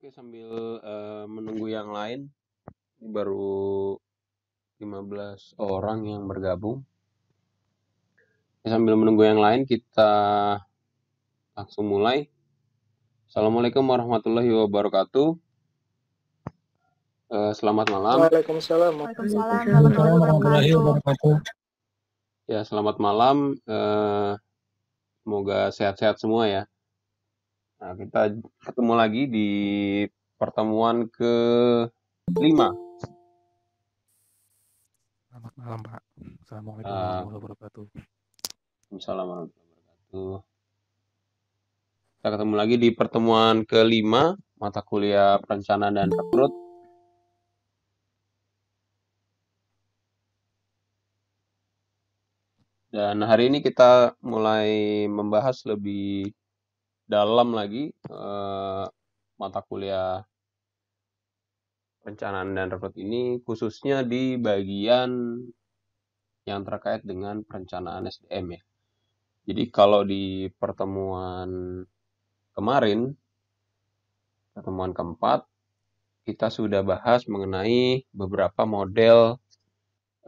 Oke sambil uh, menunggu yang lain ini baru 15 orang yang bergabung. sambil menunggu yang lain kita langsung mulai. Assalamualaikum warahmatullahi wabarakatuh. Uh, selamat malam. Waalaikumsalam. Waalaikumsalam warahmatullahi wabarakatuh. Ya selamat malam. Uh, semoga sehat-sehat semua ya. Nah, kita ketemu lagi di pertemuan ke lima. Selamat malam, Pak. Assalamualaikum uh, warahmatullahi wabarakatuh. Assalamualaikum warahmatullahi wabarakatuh. Kita ketemu lagi di pertemuan ke ke-5, mata kuliah perencanaan dan rekrut. Dan hari ini kita mulai membahas lebih dalam lagi uh, mata kuliah perencanaan dan rekrut ini khususnya di bagian yang terkait dengan perencanaan SDM ya. Jadi kalau di pertemuan kemarin pertemuan keempat kita sudah bahas mengenai beberapa model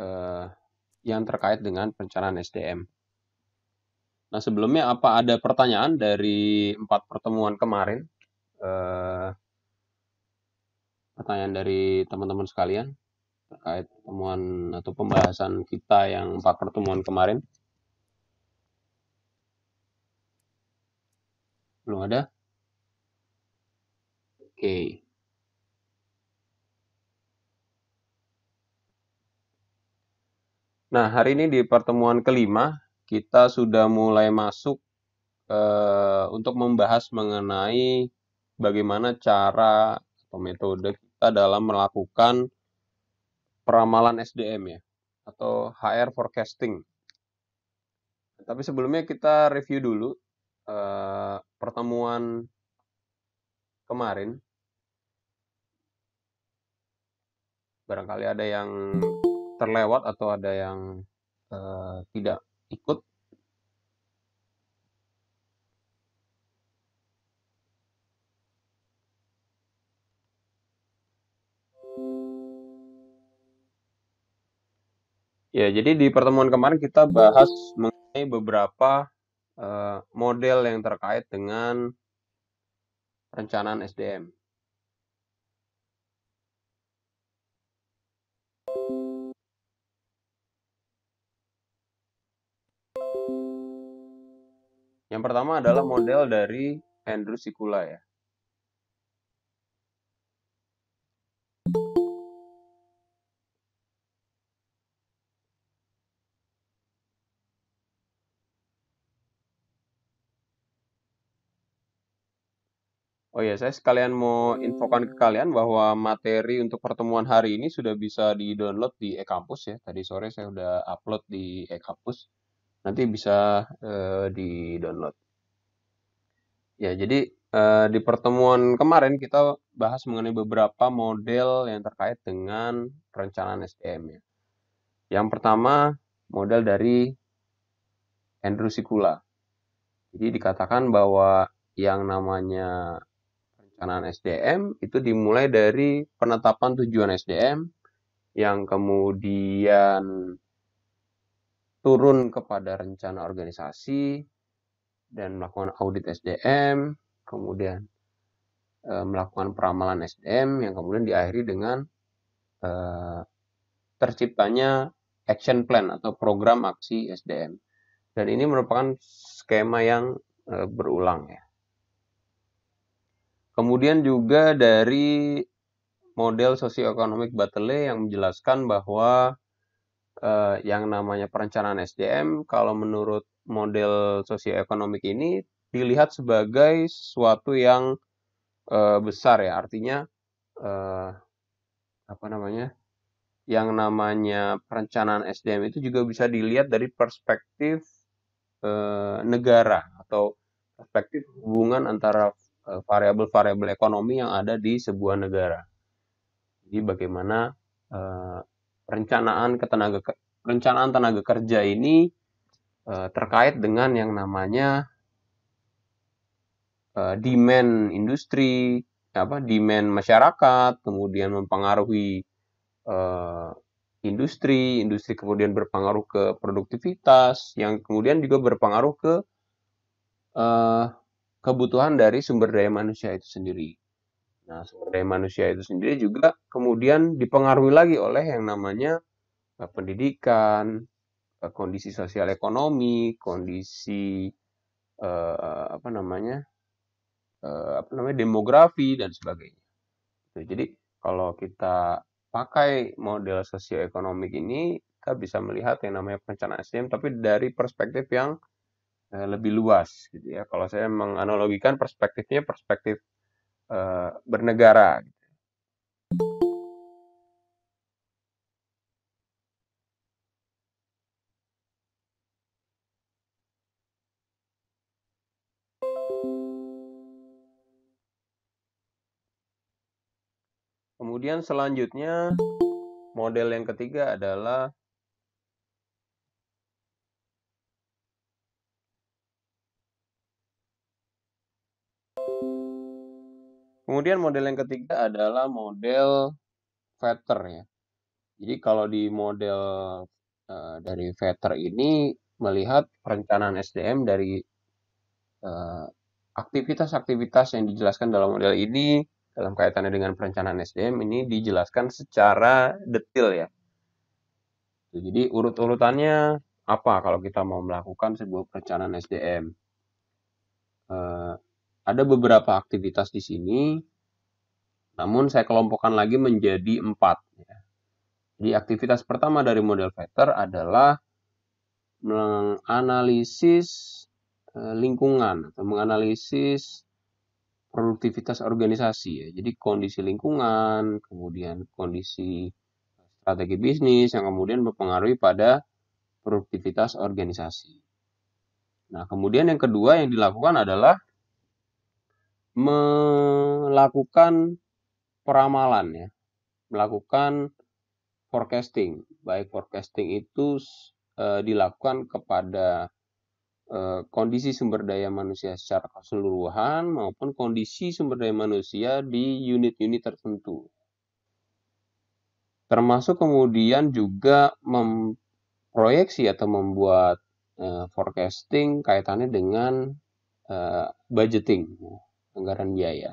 eh, yang terkait dengan perencanaan SDM. Nah sebelumnya apa ada pertanyaan dari empat pertemuan kemarin? Eh, pertanyaan dari teman-teman sekalian terkait pertemuan atau pembahasan kita yang empat pertemuan kemarin? Belum ada? Oke. Okay. Nah, hari ini di pertemuan kelima kita sudah mulai masuk eh, untuk membahas mengenai bagaimana cara atau metode kita dalam melakukan peramalan SDM ya atau HR forecasting. Tapi sebelumnya kita review dulu uh, pertemuan kemarin. Barangkali ada yang terlewat atau ada yang uh, tidak ikut Ya, jadi di pertemuan kemarin kita bahas mengenai beberapa uh, model yang terkait dengan rencana SDM. Yang pertama adalah model dari Andrew Sikula ya. Oh ya, saya sekalian mau infokan ke kalian bahwa materi untuk pertemuan hari ini sudah bisa di-download di e campus ya. Tadi sore saya sudah upload di e-campus nanti bisa uh, eh, di download ya jadi uh, di pertemuan kemarin kita bahas mengenai beberapa model yang terkait dengan perencanaan SDM ya yang pertama model dari Andrew Sikula jadi dikatakan bahwa yang namanya perencanaan SDM itu dimulai dari penetapan tujuan SDM yang kemudian turun kepada rencana organisasi dan melakukan audit SDM, kemudian e, melakukan peramalan SDM yang kemudian diakhiri dengan e, terciptanya action plan atau program aksi SDM. Dan ini merupakan skema yang e, berulang ya. Kemudian juga dari model sosioekonomik Batley yang menjelaskan bahwa eh, yang namanya perencanaan SDM kalau menurut model sosioekonomik ini dilihat sebagai sesuatu yang eh, besar ya artinya eh, apa namanya yang namanya perencanaan SDM itu juga bisa dilihat dari perspektif eh, negara atau perspektif hubungan antara eh, variabel-variabel ekonomi yang ada di sebuah negara. Jadi bagaimana eh, Perencanaan ketenaga perencanaan tenaga kerja ini eh, terkait dengan yang namanya eh, demand industri, apa demand masyarakat, kemudian mempengaruhi eh, industri, industri kemudian berpengaruh ke produktivitas, yang kemudian juga berpengaruh ke kebutuhan dari sumber daya manusia itu sendiri. Nah, sumber daya manusia itu sendiri juga kemudian dipengaruhi lagi oleh yang namanya eh, pendidikan, eh, kondisi sosial ekonomi, kondisi eh, apa namanya? Eh, apa namanya? demografi dan sebagainya. Nah, jadi, kalau kita pakai model sosioekonomik ini, kita bisa melihat yang namanya perencanaan SDM tapi dari perspektif yang eh, lebih luas gitu ya. Kalau saya menganalogikan perspektifnya perspektif Eh, bernegara. Gitu. Kemudian selanjutnya model yang ketiga adalah Kemudian model yang ketiga adalah model Vetter ya. Jadi kalau di model uh, dari Vetter ini melihat perencanaan SDM dari aktivitas eh, aktivitas-aktivitas yang dijelaskan dalam model ini dalam kaitannya dengan perencanaan SDM ini dijelaskan secara detail ya. Jadi urut-urutannya apa kalau kita mau melakukan sebuah perencanaan SDM? Eh, ada beberapa aktivitas di sini, namun saya kelompokkan lagi menjadi empat. Ya. Di aktivitas pertama dari model vector adalah menganalisis eh, lingkungan atau menganalisis produktivitas organisasi ya. Jadi kondisi lingkungan, kemudian kondisi strategi bisnis yang kemudian mempengaruhi pada produktivitas organisasi. Nah, kemudian yang kedua yang dilakukan adalah melakukan peramalan ya, melakukan forecasting. Baik forecasting itu e, dilakukan kepada e, kondisi sumber daya manusia secara keseluruhan maupun kondisi sumber daya manusia di unit-unit tertentu. Termasuk kemudian juga memproyeksi atau membuat e, forecasting kaitannya dengan e, budgeting anggaran biaya.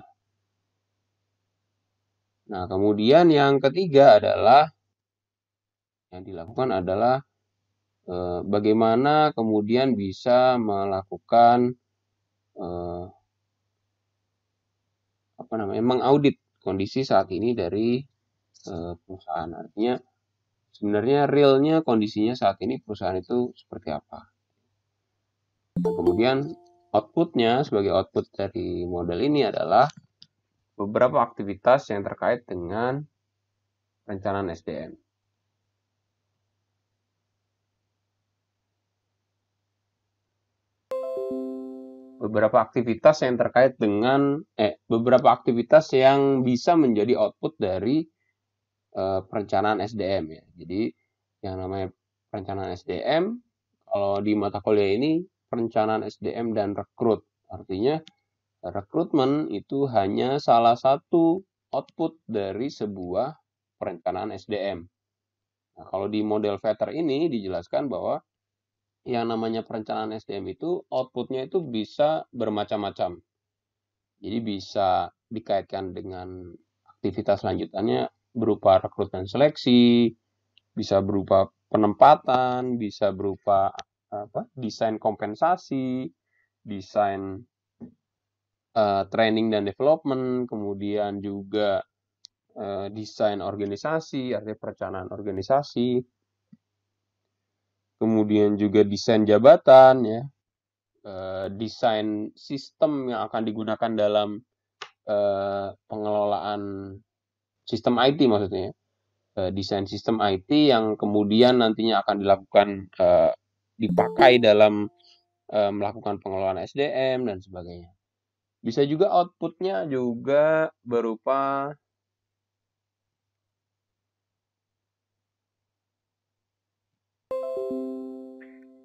Nah, kemudian yang ketiga adalah yang dilakukan adalah e, bagaimana kemudian bisa melakukan e, apa namanya mengaudit kondisi saat ini dari e, perusahaan. Artinya sebenarnya realnya kondisinya saat ini perusahaan itu seperti apa. Nah, kemudian outputnya sebagai output dari model ini adalah beberapa aktivitas yang terkait dengan perencanaan SDM. Beberapa aktivitas yang terkait dengan eh beberapa aktivitas yang bisa menjadi output dari eh, perencanaan SDM ya. Jadi yang namanya perencanaan SDM kalau di mata kuliah ini perencanaan SDM dan rekrut. Artinya rekrutmen itu hanya salah satu output dari sebuah perencanaan SDM. Nah, kalau di model Vetter ini dijelaskan bahwa yang namanya perencanaan SDM itu outputnya itu bisa bermacam-macam. Jadi bisa dikaitkan dengan aktivitas lanjutannya berupa rekrutmen seleksi, bisa berupa penempatan, bisa berupa apa desain kompensasi, desain uh, training dan development, kemudian juga uh, desain organisasi, artinya perencanaan organisasi, kemudian juga desain jabatan ya, uh, desain sistem yang akan digunakan dalam uh, pengelolaan sistem IT maksudnya. desain sistem IT yang kemudian nantinya akan dilakukan uh, dipakai dalam e, melakukan pengelolaan SDM dan sebagainya. Bisa juga outputnya juga berupa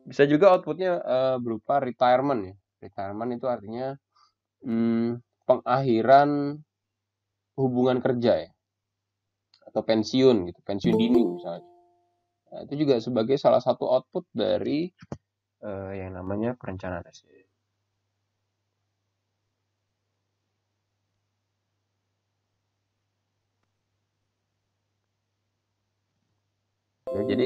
bisa juga outputnya e, berupa retirement ya retirement itu artinya hmm, pengakhiran hubungan kerja ya atau pensiun gitu pensiun dini misalnya Nah, itu juga sebagai salah satu output dari uh, yang namanya perencanaan SD. E. Ya, jadi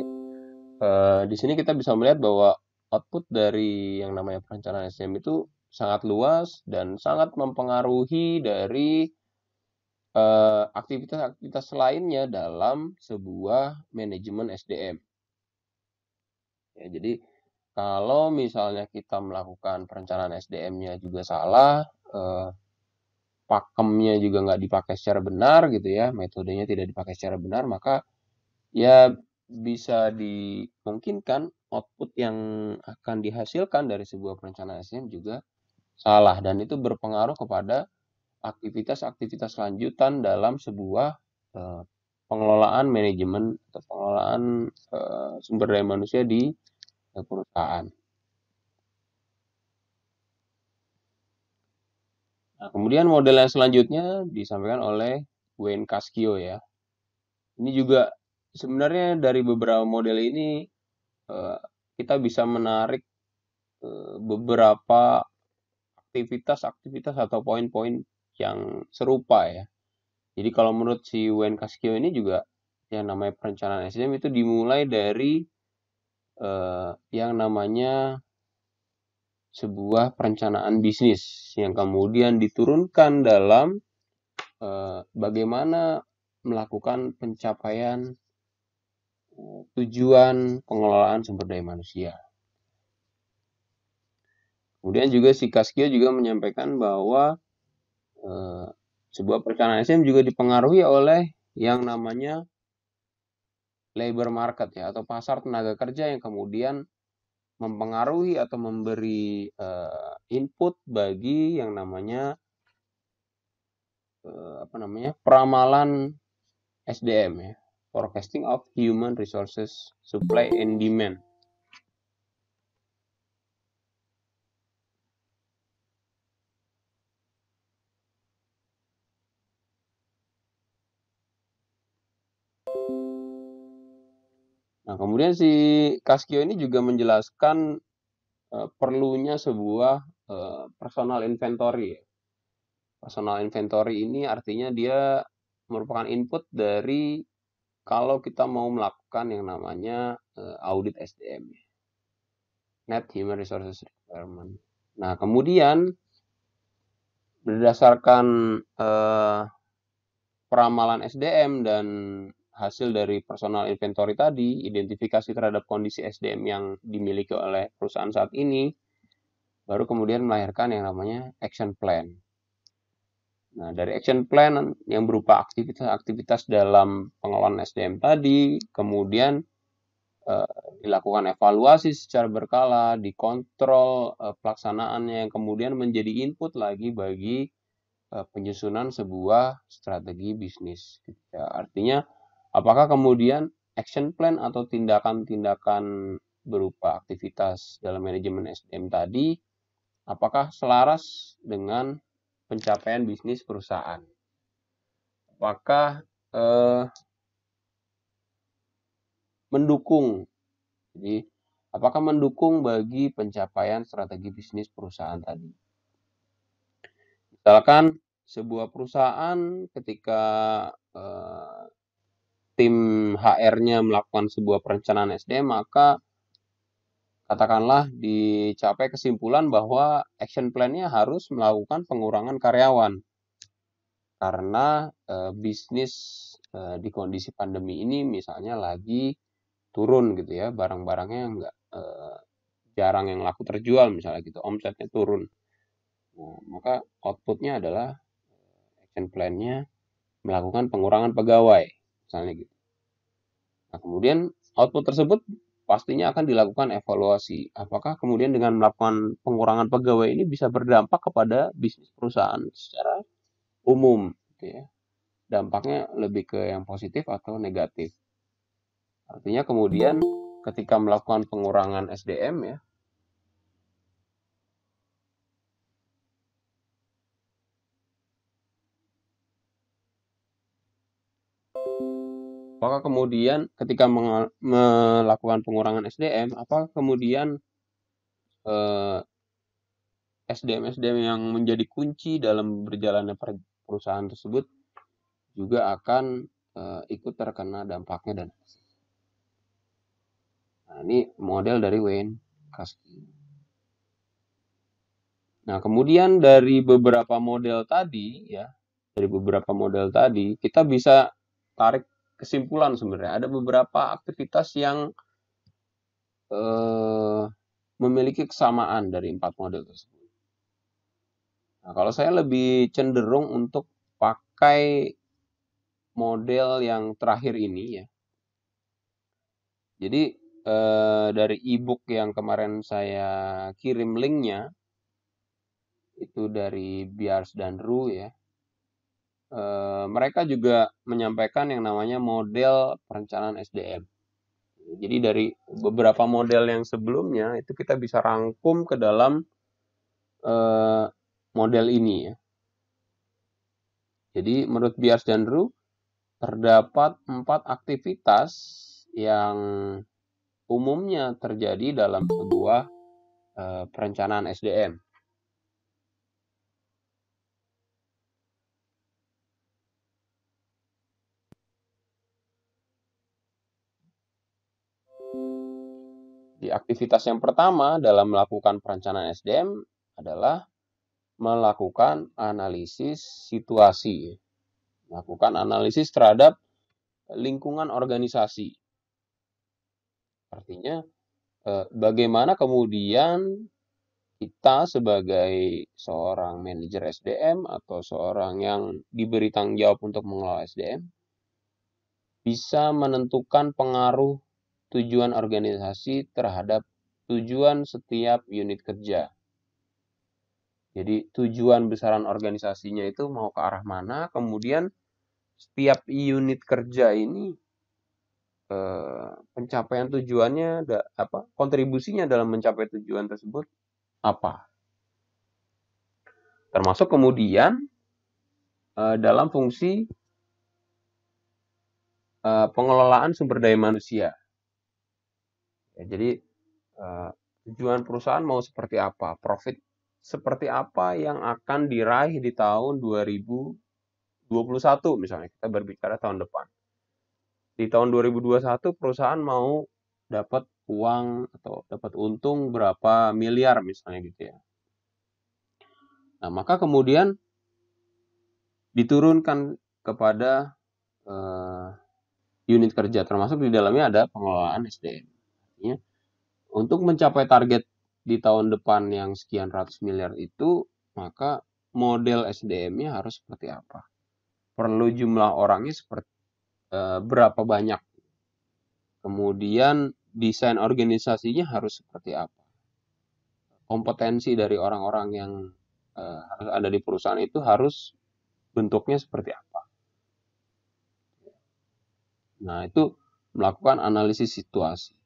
uh, di sini kita bisa melihat bahwa output dari yang namanya perencanaan SDM e itu sangat luas dan sangat mempengaruhi dari Eh, aktivitas-aktivitas lainnya dalam sebuah manajemen SDM. Ya, jadi kalau misalnya kita melakukan perencanaan SDM-nya juga salah, eh, pakemnya juga nggak dipakai secara benar gitu ya, metodenya tidak dipakai secara benar, maka ya bisa dimungkinkan output yang akan dihasilkan dari sebuah perencanaan SDM juga salah dan itu berpengaruh kepada aktivitas-aktivitas lanjutan dalam sebuah eh, pengelolaan manajemen atau pengelolaan eh, sumber daya manusia di eh, perusahaan. Nah, kemudian model yang selanjutnya disampaikan oleh Wayne Kaskio ya. Ini juga sebenarnya dari beberapa model ini kita bisa menarik beberapa aktivitas-aktivitas atau poin-poin yang serupa ya. Jadi kalau menurut si Wen Kaskio ini juga yang namanya perencanaan SDM itu dimulai dari uh, yang namanya sebuah perencanaan bisnis yang kemudian diturunkan dalam uh, bagaimana melakukan pencapaian tujuan pengelolaan sumber daya manusia. Kemudian juga si Kaskio juga menyampaikan bahwa Eh, sebuah perencanaan SM juga dipengaruhi oleh yang namanya labor market ya atau pasar tenaga kerja yang kemudian mempengaruhi atau memberi uh, input bagi yang namanya uh, apa namanya peramalan SDM ya forecasting of human resources supply and demand Kemudian si Kaskio ini juga menjelaskan uh, perlunya sebuah uh, personal inventory. Personal inventory ini artinya dia merupakan input dari kalau kita mau melakukan yang namanya uh, audit SDM. Net Human Resources Requirement. Nah, kemudian berdasarkan uh, peramalan SDM dan hasil dari personal inventory tadi, identifikasi terhadap kondisi SDM yang dimiliki oleh perusahaan saat ini, baru kemudian melahirkan yang namanya action plan. Nah, dari action plan yang berupa aktivitas-aktivitas dalam pengelolaan SDM tadi, kemudian eh, dilakukan evaluasi secara berkala, dikontrol eh, pelaksanaannya yang kemudian menjadi input lagi bagi eh, penyusunan sebuah strategi bisnis. Artinya Apakah kemudian action plan atau tindakan-tindakan berupa aktivitas dalam manajemen SDM tadi apakah selaras dengan pencapaian bisnis perusahaan? Apakah eh, mendukung? Jadi, apakah mendukung bagi pencapaian strategi bisnis perusahaan tadi? Misalkan sebuah perusahaan ketika eh, tim HR-nya melakukan sebuah perencanaan SD maka katakanlah dicapai kesimpulan bahwa action plan-nya harus melakukan pengurangan karyawan karena e, bisnis e, di kondisi pandemi ini misalnya lagi turun gitu ya barang-barangnya nggak e, jarang yang laku terjual misalnya gitu omsetnya turun nah, maka outputnya adalah action plan-nya melakukan pengurangan pegawai misalnya gitu. Nah, kemudian output tersebut pastinya akan dilakukan evaluasi. Apakah kemudian dengan melakukan pengurangan pegawai ini bisa berdampak kepada bisnis perusahaan secara umum, gitu ya. Dampaknya lebih ke yang positif atau negatif. Artinya kemudian ketika melakukan pengurangan SDM ya, Apakah kemudian ketika melakukan pengurangan SDM, apa kemudian eh, SDM SDM yang menjadi kunci dalam berjalannya perusahaan tersebut juga akan eh, ikut terkena dampaknya dan Nah, ini model dari Wayne Kasky. Nah, kemudian dari beberapa model tadi ya, dari beberapa model tadi kita bisa tarik kesimpulan sebenarnya. Ada beberapa aktivitas yang eh, memiliki kesamaan dari empat model tersebut. Nah, kalau saya lebih cenderung untuk pakai model yang terakhir ini ya. Jadi eh, dari ebook yang kemarin saya kirim linknya itu dari Biars dan Ru ya Eh, mereka juga menyampaikan yang namanya model perencanaan SDM. Jadi dari beberapa model yang sebelumnya itu kita bisa rangkum ke dalam e, model ini ya. Jadi menurut Bias dan Ru terdapat empat aktivitas yang umumnya terjadi dalam sebuah e, perencanaan SDM. Di aktivitas yang pertama dalam melakukan perencanaan SDM adalah melakukan analisis situasi. Melakukan analisis terhadap lingkungan organisasi. Artinya eh, bagaimana kemudian kita sebagai seorang manajer SDM atau seorang yang diberi tanggung jawab untuk mengelola SDM bisa menentukan pengaruh tujuan organisasi terhadap tujuan setiap unit kerja. Jadi tujuan besaran organisasinya itu mau ke arah mana, kemudian setiap unit kerja ini eh, pencapaian tujuannya apa, kontribusinya dalam mencapai tujuan tersebut apa. Termasuk kemudian eh, dalam fungsi eh, pengelolaan sumber daya manusia. Ya, jadi uh, tujuan perusahaan mau seperti apa, profit seperti apa yang akan diraih di tahun 2021 misalnya kita berbicara tahun depan. Di tahun 2021 perusahaan mau dapat uang atau dapat untung berapa miliar misalnya gitu ya. Nah, maka kemudian diturunkan kepada uh, unit kerja termasuk di dalamnya ada pengelolaan SDM. Ya. Untuk mencapai target di tahun depan yang sekian ratus miliar itu, maka model SDM-nya harus seperti apa? Perlu jumlah orangnya seperti e, berapa banyak? Kemudian desain organisasinya harus seperti apa? Kompetensi dari orang-orang yang e, harus ada di perusahaan itu harus bentuknya seperti apa? Nah, itu melakukan analisis situasi.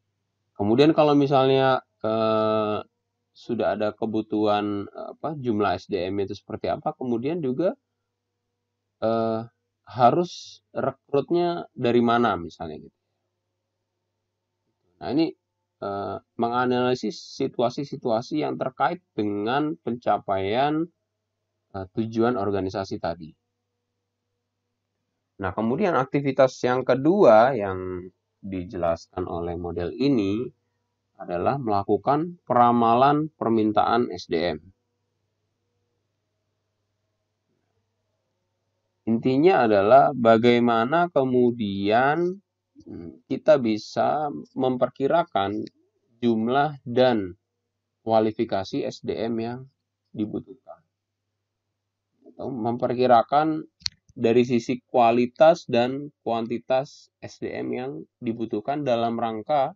Kemudian kalau misalnya eh, sudah ada kebutuhan eh, apa jumlah SDM itu seperti apa, kemudian juga eh, harus rekrutnya dari mana misalnya gitu. Nah ini eh, menganalisis situasi-situasi yang terkait dengan pencapaian eh, tujuan organisasi tadi. Nah kemudian aktivitas yang kedua yang dijelaskan oleh model ini adalah melakukan peramalan permintaan SDM. Intinya adalah bagaimana kemudian hmm, kita bisa memperkirakan jumlah dan kualifikasi SDM yang dibutuhkan. Atau memperkirakan dari sisi kualitas dan kuantitas SDM yang dibutuhkan dalam rangka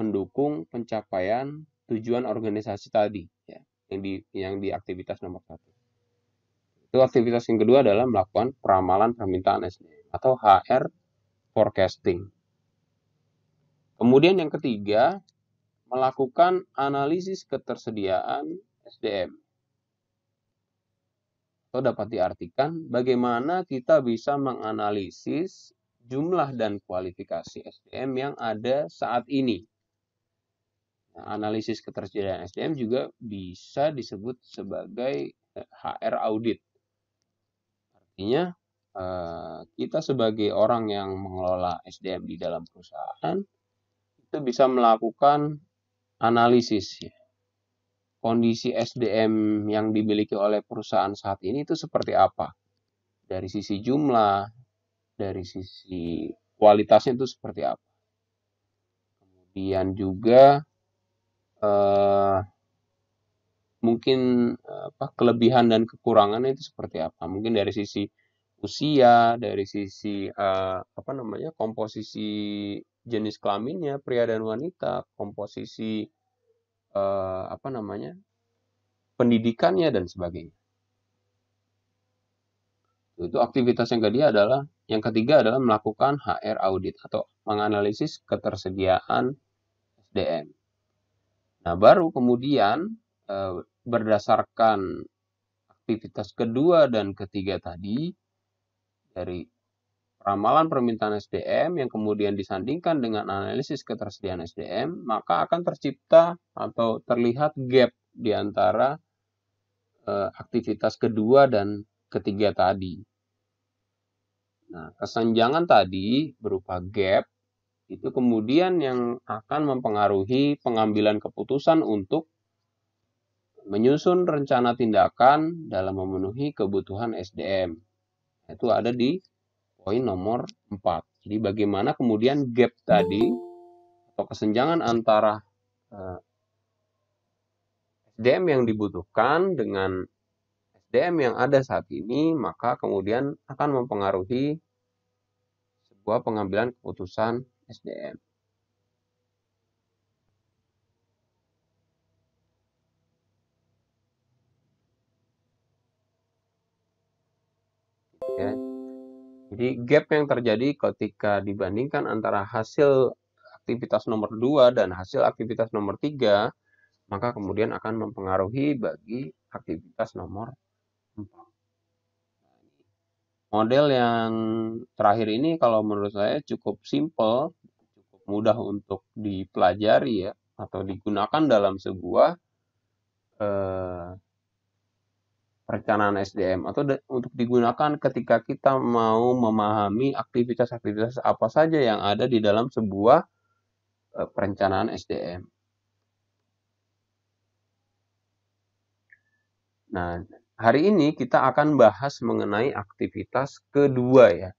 mendukung pencapaian tujuan organisasi tadi ya yang di yang di aktivitas nomor satu itu aktivitas yang kedua adalah melakukan peramalan permintaan SDM atau HR forecasting kemudian yang ketiga melakukan analisis ketersediaan SDM atau dapat diartikan bagaimana kita bisa menganalisis jumlah dan kualifikasi SDM yang ada saat ini. Nah, analisis ketersediaan SDM juga bisa disebut sebagai HR eh, audit. Artinya, eh, kita sebagai orang yang mengelola SDM di dalam perusahaan, itu bisa melakukan analisis ya, kondisi SDM yang dimiliki oleh perusahaan saat ini itu seperti apa? Dari sisi jumlah, dari sisi kualitasnya itu seperti apa? Kemudian juga eh, mungkin apa kelebihan dan kekurangannya itu seperti apa? Mungkin dari sisi usia, dari sisi eh, apa namanya komposisi jenis kelaminnya pria dan wanita, komposisi eh, apa namanya pendidikannya dan sebagainya. Itu aktivitas yang kedua adalah yang ketiga adalah melakukan HR audit atau menganalisis ketersediaan SDM. Nah, baru kemudian eh, berdasarkan aktivitas kedua dan ketiga tadi dari ramalan permintaan SDM yang kemudian disandingkan dengan analisis ketersediaan SDM, maka akan tercipta atau terlihat gap di antara eh, aktivitas kedua dan ketiga tadi. Nah, kesenjangan tadi berupa gap itu kemudian yang akan mempengaruhi pengambilan keputusan untuk menyusun rencana tindakan dalam memenuhi kebutuhan SDM. Itu ada di poin nomor 4. Jadi bagaimana kemudian gap tadi atau kesenjangan antara eh, SDM yang dibutuhkan dengan SDM yang ada saat ini, maka kemudian akan mempengaruhi sebuah pengambilan keputusan SDM. Jadi gap yang terjadi ketika dibandingkan antara hasil aktivitas nomor 2 dan hasil aktivitas nomor 3, maka kemudian akan mempengaruhi bagi aktivitas nomor 4. Nah, model yang terakhir ini kalau menurut saya cukup simple, cukup mudah untuk dipelajari ya, atau digunakan dalam sebuah eh, perencanaan SDM atau untuk digunakan ketika kita mau memahami aktivitas-aktivitas apa saja yang ada di dalam sebuah e, perencanaan SDM. Nah, hari ini kita akan bahas mengenai aktivitas kedua ya.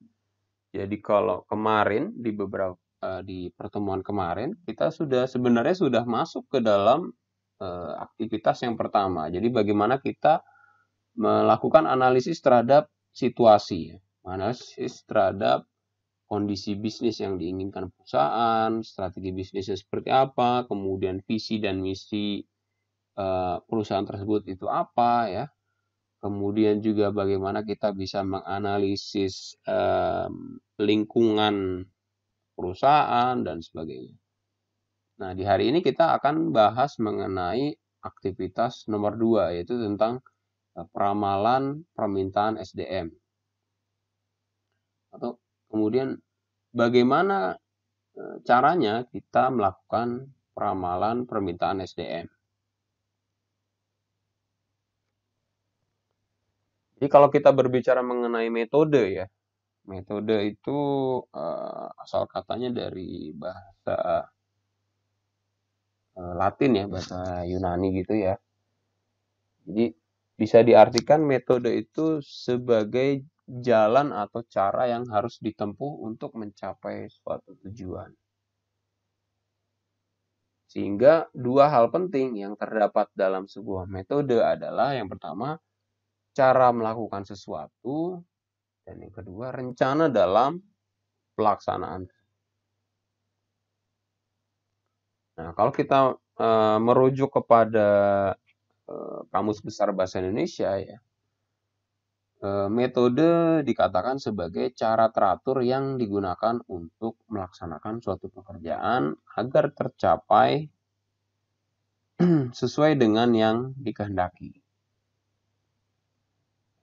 Jadi kalau kemarin di beberapa e, di pertemuan kemarin kita sudah sebenarnya sudah masuk ke dalam e, aktivitas yang pertama. Jadi bagaimana kita melakukan analisis terhadap situasi, analisis terhadap kondisi bisnis yang diinginkan perusahaan, strategi bisnisnya seperti apa, kemudian visi dan misi eh, perusahaan tersebut itu apa ya. Kemudian juga bagaimana kita bisa menganalisis eh, lingkungan perusahaan dan sebagainya. Nah, di hari ini kita akan bahas mengenai aktivitas nomor dua yaitu tentang Eh, peramalan permintaan SDM. Atau kemudian bagaimana eh, caranya kita melakukan peramalan permintaan SDM. Jadi kalau kita berbicara mengenai metode ya, metode itu uh, asal katanya dari bahasa uh, Latin ya, bahasa Yunani gitu ya. Jadi bisa diartikan metode itu sebagai jalan atau cara yang harus ditempuh untuk mencapai suatu tujuan. Sehingga dua hal penting yang terdapat dalam sebuah metode adalah yang pertama cara melakukan sesuatu dan yang kedua rencana dalam pelaksanaan. Nah, kalau kita e, merujuk kepada Eh, Kamus Besar Bahasa Indonesia ya eh, metode dikatakan sebagai cara teratur yang digunakan untuk melaksanakan suatu pekerjaan agar tercapai sesuai dengan yang dikehendaki.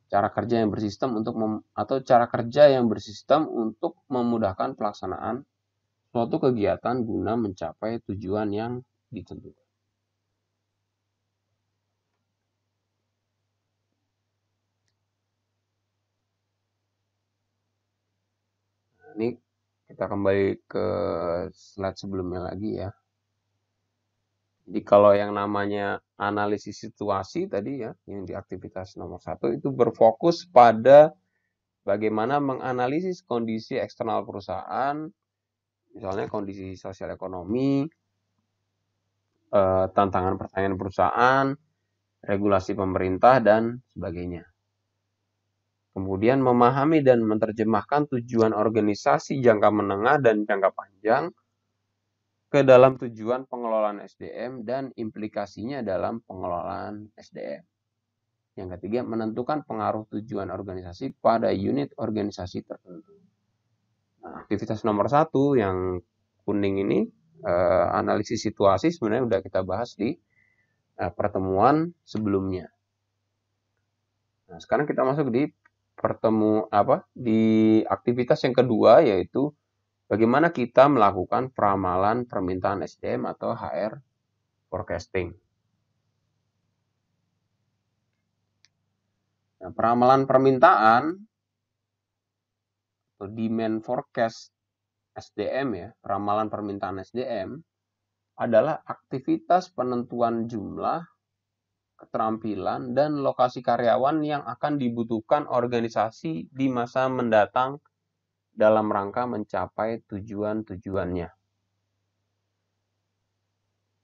Cara kerja yang bersistem untuk mem, atau cara kerja yang bersistem untuk memudahkan pelaksanaan suatu kegiatan guna mencapai tujuan yang ditentukan. ini kita kembali ke slide sebelumnya lagi ya. Jadi kalau yang namanya analisis situasi tadi ya, yang di aktivitas nomor satu itu berfokus pada bagaimana menganalisis kondisi eksternal perusahaan, misalnya kondisi sosial ekonomi, eh, tantangan pertanyaan perusahaan, regulasi pemerintah, dan sebagainya. Kemudian memahami dan menerjemahkan tujuan organisasi jangka menengah dan jangka panjang ke dalam tujuan pengelolaan SDM dan implikasinya dalam pengelolaan SDM. Yang ketiga, menentukan pengaruh tujuan organisasi pada unit organisasi tertentu. Nah, aktivitas nomor satu yang kuning ini, eh, analisis situasi sebenarnya sudah kita bahas di eh, pertemuan sebelumnya. Nah, sekarang kita masuk di pertemu apa di aktivitas yang kedua yaitu bagaimana kita melakukan peramalan permintaan SDM atau HR forecasting. Nah, peramalan permintaan atau demand forecast SDM ya, peramalan permintaan SDM adalah aktivitas penentuan jumlah keterampilan, dan lokasi karyawan yang akan dibutuhkan organisasi di masa mendatang dalam rangka mencapai tujuan-tujuannya.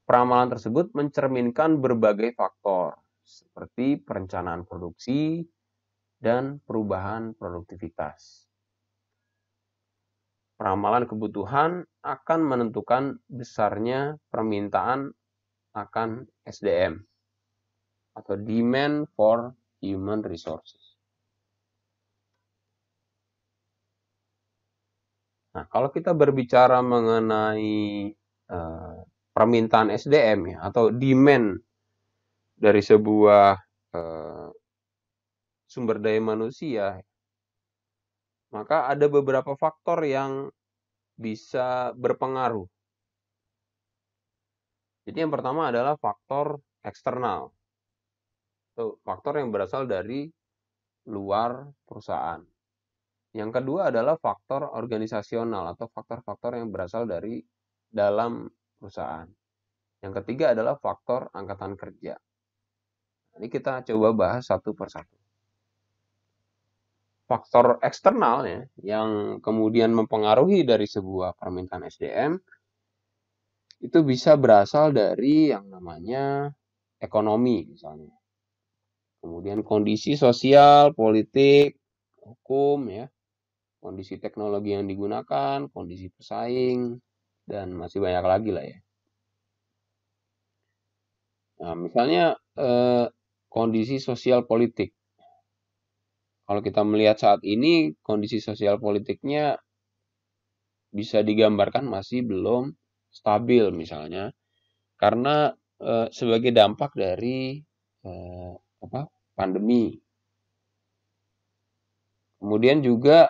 Peramalan tersebut mencerminkan berbagai faktor, seperti perencanaan produksi dan perubahan produktivitas. Peramalan kebutuhan akan menentukan besarnya permintaan akan SDM atau demand for human resources. Nah, kalau kita berbicara mengenai uh, permintaan SDM ya atau demand dari sebuah uh, sumber daya manusia, maka ada beberapa faktor yang bisa berpengaruh. Jadi yang pertama adalah faktor eksternal faktor yang berasal dari luar perusahaan. Yang kedua adalah faktor organisasional atau faktor-faktor yang berasal dari dalam perusahaan. Yang ketiga adalah faktor angkatan kerja. Ini kita coba bahas satu persatu. Faktor eksternal ya, yang kemudian mempengaruhi dari sebuah permintaan SDM itu bisa berasal dari yang namanya ekonomi misalnya kemudian kondisi sosial, politik, hukum ya, kondisi teknologi yang digunakan, kondisi pesaing, dan masih banyak lagi lah ya. Nah, misalnya eh, kondisi sosial politik. Kalau kita melihat saat ini kondisi sosial politiknya bisa digambarkan masih belum stabil misalnya karena eh, sebagai dampak dari eh, apa pandemi. Kemudian juga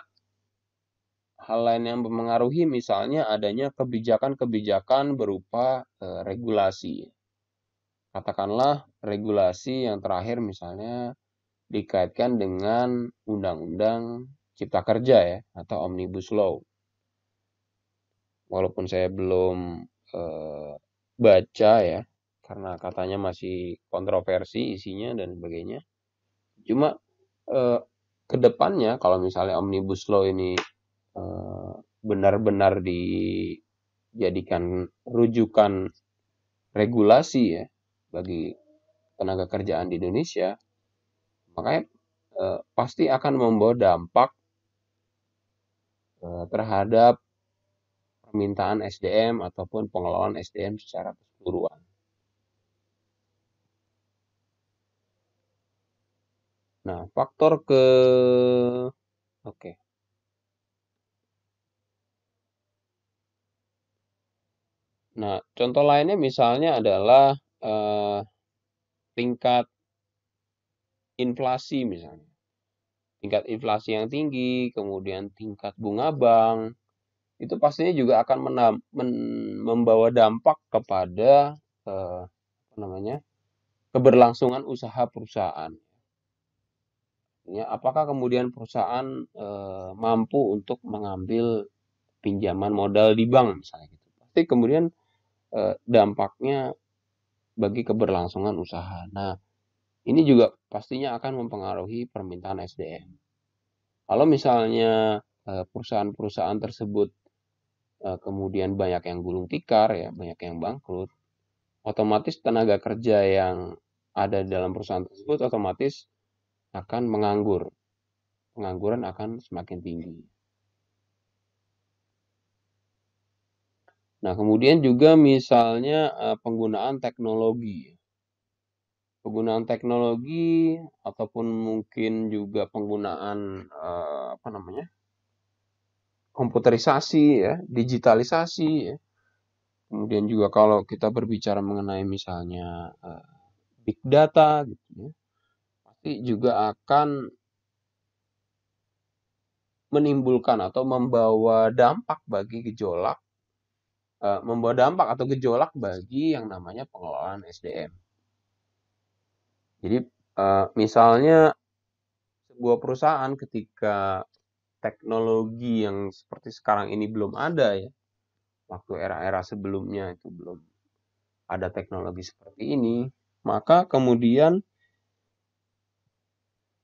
hal lain yang mempengaruhi misalnya adanya kebijakan-kebijakan berupa e, regulasi. Katakanlah regulasi yang terakhir misalnya dikaitkan dengan undang-undang cipta kerja ya atau omnibus law. Walaupun saya belum e, baca ya karena katanya masih kontroversi isinya dan sebagainya. Cuma eh, kedepannya kalau misalnya omnibus law ini benar eh, benar-benar dijadikan rujukan regulasi ya bagi tenaga kerjaan di Indonesia, makanya eh, pasti akan membawa dampak eh, terhadap permintaan SDM ataupun pengelolaan SDM secara keseluruhan. Nah, faktor ke oke. Nah, contoh lainnya misalnya adalah eh, tingkat inflasi misalnya. Tingkat inflasi yang tinggi, kemudian tingkat bunga bank, itu pastinya juga akan men membawa dampak kepada eh, apa namanya keberlangsungan usaha perusahaan. Ya, apakah kemudian perusahaan e, mampu untuk mengambil pinjaman modal di bank misalnya gitu. Pasti kemudian e, dampaknya bagi keberlangsungan usaha. Nah, ini juga pastinya akan mempengaruhi permintaan SDM. Kalau misalnya eh, perusahaan-perusahaan tersebut kemudian banyak yang gulung tikar ya, banyak yang bangkrut, otomatis tenaga kerja yang ada dalam perusahaan tersebut otomatis akan menganggur. Pengangguran akan semakin tinggi. Nah, kemudian juga misalnya eh, penggunaan teknologi. Penggunaan teknologi ataupun mungkin juga penggunaan eh, apa namanya? komputerisasi ya, digitalisasi ya. Kemudian juga kalau kita berbicara mengenai misalnya eh, big data gitu ya juga akan menimbulkan atau membawa dampak bagi gejolak eh, membawa dampak atau gejolak bagi yang namanya pengelolaan SDM. Jadi eh, misalnya sebuah perusahaan ketika teknologi yang seperti sekarang ini belum ada ya, waktu era-era sebelumnya itu belum ada teknologi seperti ini, maka kemudian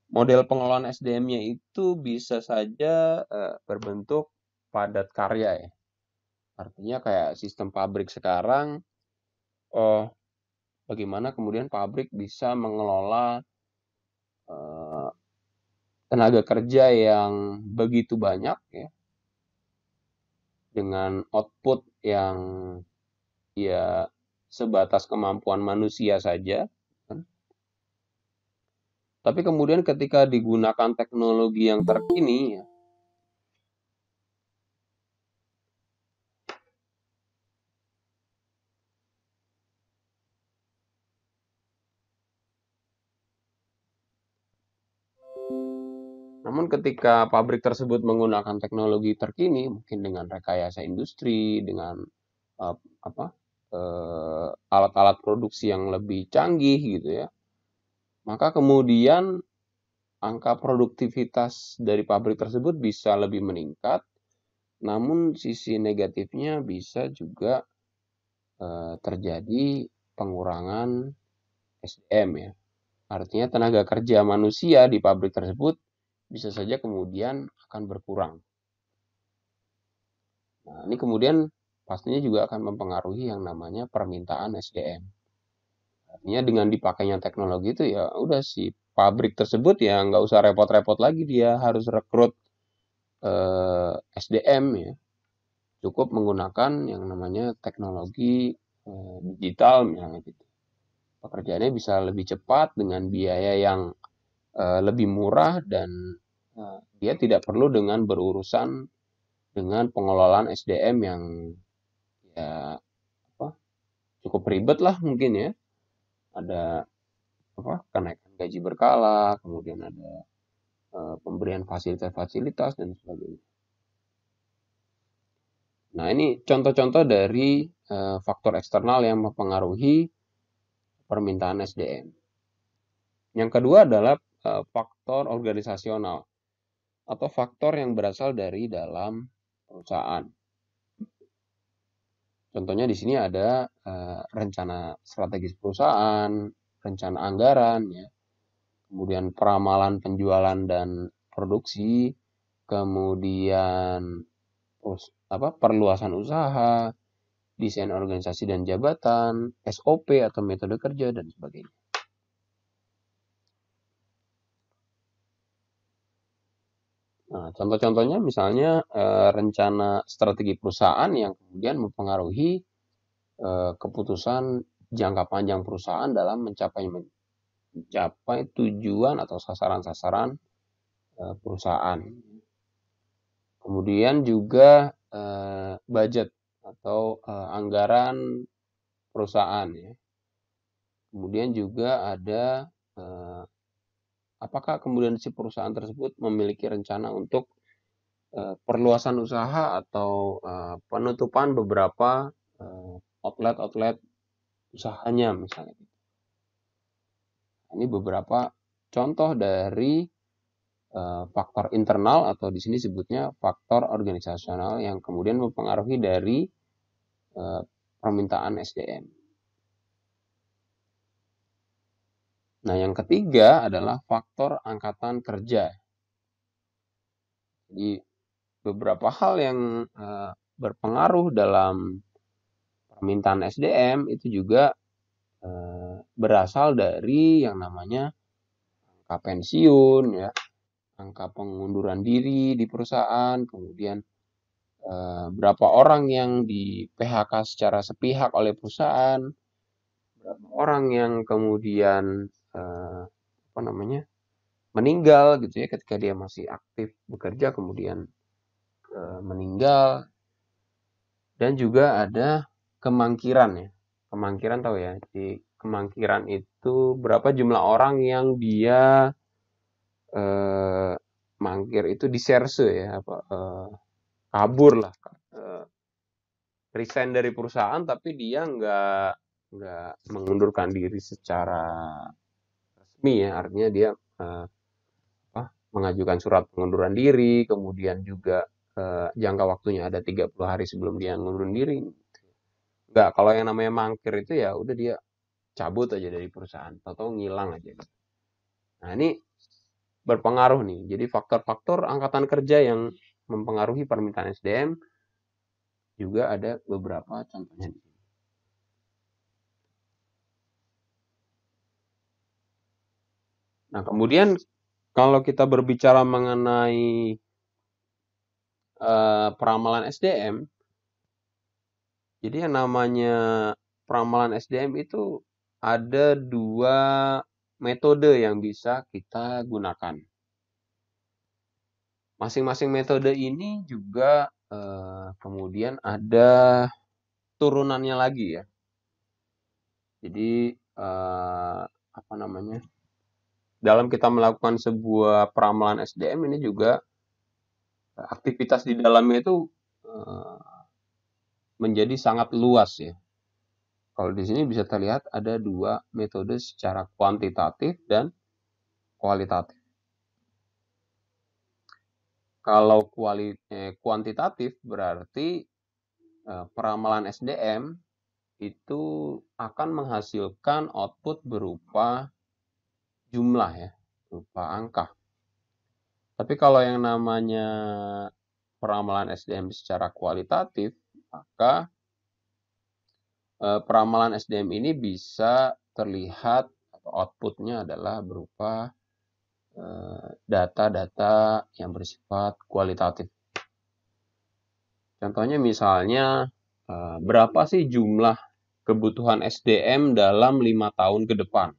model pengelolaan SDM-nya itu bisa saja uh, berbentuk padat karya ya. Artinya kayak sistem pabrik sekarang uh, bagaimana kemudian pabrik bisa mengelola uh, tenaga kerja yang begitu banyak ya dengan output yang ya sebatas kemampuan manusia saja tapi kemudian ketika digunakan teknologi yang terkini, ya, Namun ketika pabrik tersebut menggunakan teknologi terkini, mungkin dengan rekayasa industri, dengan uh, apa eh, alat-alat uh, alat -alat produksi yang lebih canggih gitu ya, maka kemudian angka produktivitas dari pabrik tersebut bisa lebih meningkat, namun sisi negatifnya bisa juga eh, terjadi pengurangan SDM ya. Artinya tenaga kerja manusia di pabrik tersebut bisa saja kemudian akan berkurang. Nah, ini kemudian pastinya juga akan mempengaruhi yang namanya permintaan SDM. Artinya dengan dipakainya teknologi itu ya udah si pabrik tersebut ya nggak usah repot-repot lagi dia harus rekrut eh, SDM ya. Cukup menggunakan yang namanya teknologi eh, digital misalnya gitu. Pekerjaannya bisa lebih cepat dengan biaya yang eh, lebih murah dan eh, dia tidak perlu dengan berurusan dengan pengelolaan SDM yang ya apa cukup ribet lah mungkin ya ada apa kenaikan gaji berkala kemudian ada e, pemberian fasilitas-fasilitas dan sebagainya nah ini contoh-contoh dari e, faktor eksternal yang mempengaruhi permintaan SDM yang kedua adalah e, faktor organisasional atau faktor yang berasal dari dalam perusahaan Contohnya di sini ada eh, rencana strategis perusahaan, rencana anggaran, ya. kemudian peramalan penjualan dan produksi, kemudian apa perluasan usaha, desain organisasi dan jabatan, SOP atau metode kerja dan sebagainya. Nah, contoh-contohnya misalnya eh, rencana strategi perusahaan yang kemudian mempengaruhi eh, keputusan jangka panjang perusahaan dalam mencapai mencapai tujuan atau sasaran-sasaran eh, perusahaan. Kemudian juga budget atau anggaran perusahaan ya. Kemudian juga ada apakah kemudian si perusahaan tersebut memiliki rencana untuk uh, perluasan usaha atau uh, penutupan beberapa eh, outlet-outlet usahanya misalnya. Gitu? Ini beberapa contoh dari faktor internal atau di sini sebutnya faktor organisasional yang kemudian mempengaruhi dari permintaan SDM. Nah, yang ketiga adalah faktor angkatan kerja. Jadi, beberapa hal yang eh, berpengaruh dalam permintaan SDM itu juga eh, berasal dari yang namanya angka pensiun, ya, angka pengunduran diri di perusahaan, kemudian uh, berapa orang yang di PHK secara sepihak oleh perusahaan, berapa orang yang kemudian uh, apa namanya meninggal gitu ya ketika dia masih aktif bekerja kemudian uh, meninggal dan juga ada kemangkiran ya kemangkiran tahu ya di kemangkiran itu berapa jumlah orang yang dia uh, mangkir itu diserse ya apa uh, kabur lah uh, resign dari perusahaan tapi dia nggak nggak mengundurkan diri secara resmi ya artinya dia uh, apa, mengajukan surat pengunduran diri kemudian juga uh, jangka waktunya ada 30 hari sebelum dia mengundurkan diri nggak kalau yang namanya mangkir itu ya udah dia cabut aja dari perusahaan atau ngilang aja nah ini berpengaruh nih jadi faktor-faktor angkatan kerja yang mempengaruhi permintaan SDM juga ada beberapa contohnya Nah, kemudian kalau kita berbicara mengenai uh, peramalan SDM, jadi yang namanya peramalan SDM itu ada dua metode yang bisa kita gunakan. Masing-masing metode ini juga eh, kemudian ada turunannya lagi ya. Jadi eh, apa namanya? dalam kita melakukan sebuah peramalan SDM ini juga aktivitas di dalamnya itu eh, menjadi sangat luas ya. Kalau di sini bisa terlihat ada dua metode secara kuantitatif dan kualitatif. Kalau kuali, eh, kuantitatif berarti eh, peramalan SDM itu akan menghasilkan output berupa jumlah ya, berupa angka. Tapi kalau yang namanya peramalan SDM secara kualitatif, maka eh, peramalan SDM ini bisa terlihat atau outputnya adalah berupa eh, data-data yang bersifat kualitatif. Contohnya misalnya eh, berapa sih jumlah kebutuhan SDM dalam lima tahun ke depan?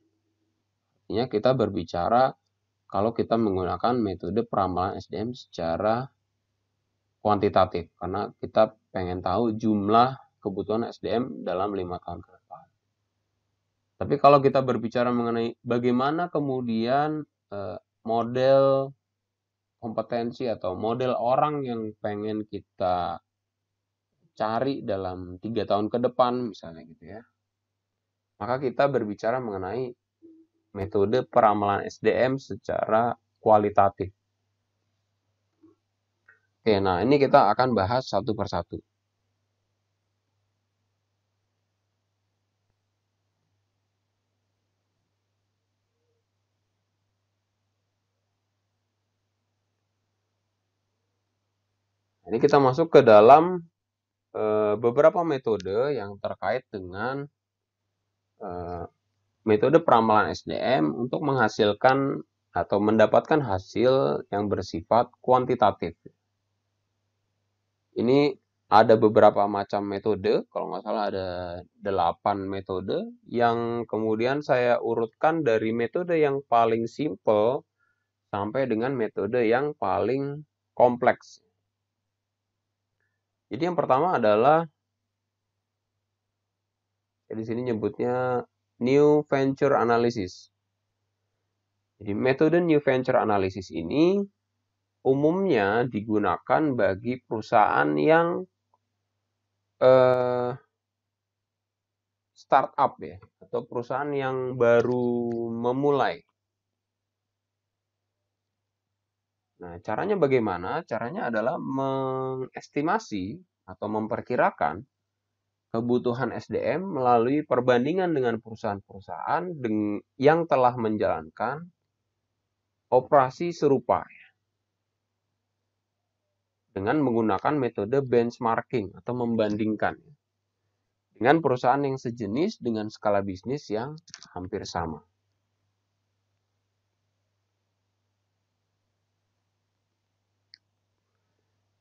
Artinya kita berbicara kalau kita menggunakan metode peramalan SDM secara kuantitatif karena kita pengen tahu jumlah kebutuhan SDM dalam lima tahun ke depan. Tapi kalau kita berbicara mengenai bagaimana kemudian eh, model kompetensi atau model orang yang pengen kita cari dalam tiga tahun ke depan misalnya gitu ya maka kita berbicara mengenai metode peramalan SDM secara kualitatif. Oke, nah ini kita akan bahas satu persatu. Ini kita masuk ke dalam eh, beberapa metode yang terkait dengan eh, metode peramalan SDM untuk menghasilkan atau mendapatkan hasil yang bersifat kuantitatif. Ini ada beberapa macam metode, kalau nggak salah ada delapan metode, yang kemudian saya urutkan dari metode yang paling simple sampai dengan metode yang paling kompleks. Jadi yang pertama adalah, ya di sini nyebutnya New Venture Analysis. Jadi metode New Venture Analysis ini umumnya digunakan bagi perusahaan yang eh, startup ya atau perusahaan yang baru memulai. Nah, caranya bagaimana? Caranya adalah mengestimasi atau memperkirakan kebutuhan SDM melalui perbandingan dengan perusahaan-perusahaan yang telah menjalankan operasi serupa dengan menggunakan metode benchmarking atau membandingkan dengan perusahaan yang sejenis dengan skala bisnis yang hampir sama.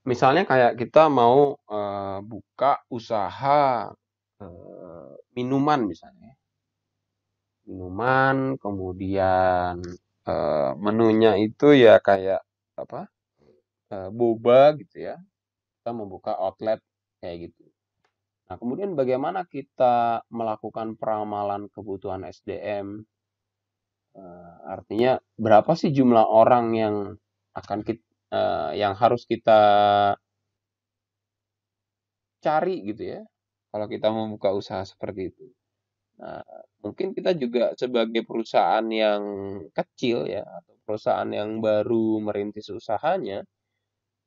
misalnya kayak kita mau uh, buka usaha uh, minuman misalnya ya. minuman kemudian uh, menunya itu ya kayak apa uh, boba gitu ya kita membuka outlet kayak gitu nah kemudian bagaimana kita melakukan peramalan kebutuhan SDM uh, artinya berapa sih jumlah orang yang akan kita Eh, yang harus kita cari gitu ya kalau kita membuka usaha seperti itu. Nah, mungkin kita juga sebagai perusahaan yang kecil ya atau perusahaan yang baru merintis usahanya,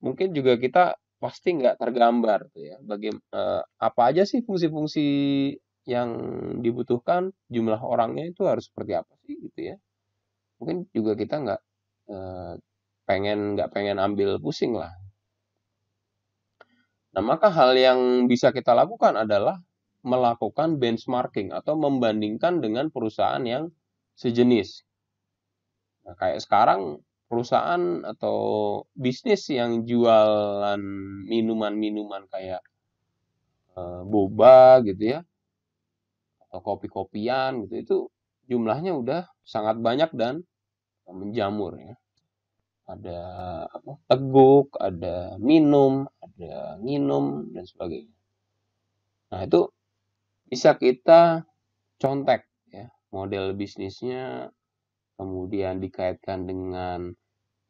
mungkin juga kita pasti nggak tergambar tuh ya. Bagi eh, apa aja sih fungsi-fungsi yang dibutuhkan, jumlah orangnya itu harus seperti apa sih gitu ya. Mungkin juga kita nggak eh, pengen nggak pengen ambil pusing lah. Nah maka hal yang bisa kita lakukan adalah melakukan benchmarking atau membandingkan dengan perusahaan yang sejenis. Nah, kayak sekarang perusahaan atau bisnis yang jualan minuman-minuman kayak eh, boba gitu ya atau kopi-kopian gitu itu jumlahnya udah sangat banyak dan menjamur ya ada apa teguk ada minum ada minum dan sebagainya nah itu bisa kita contek ya model bisnisnya kemudian dikaitkan dengan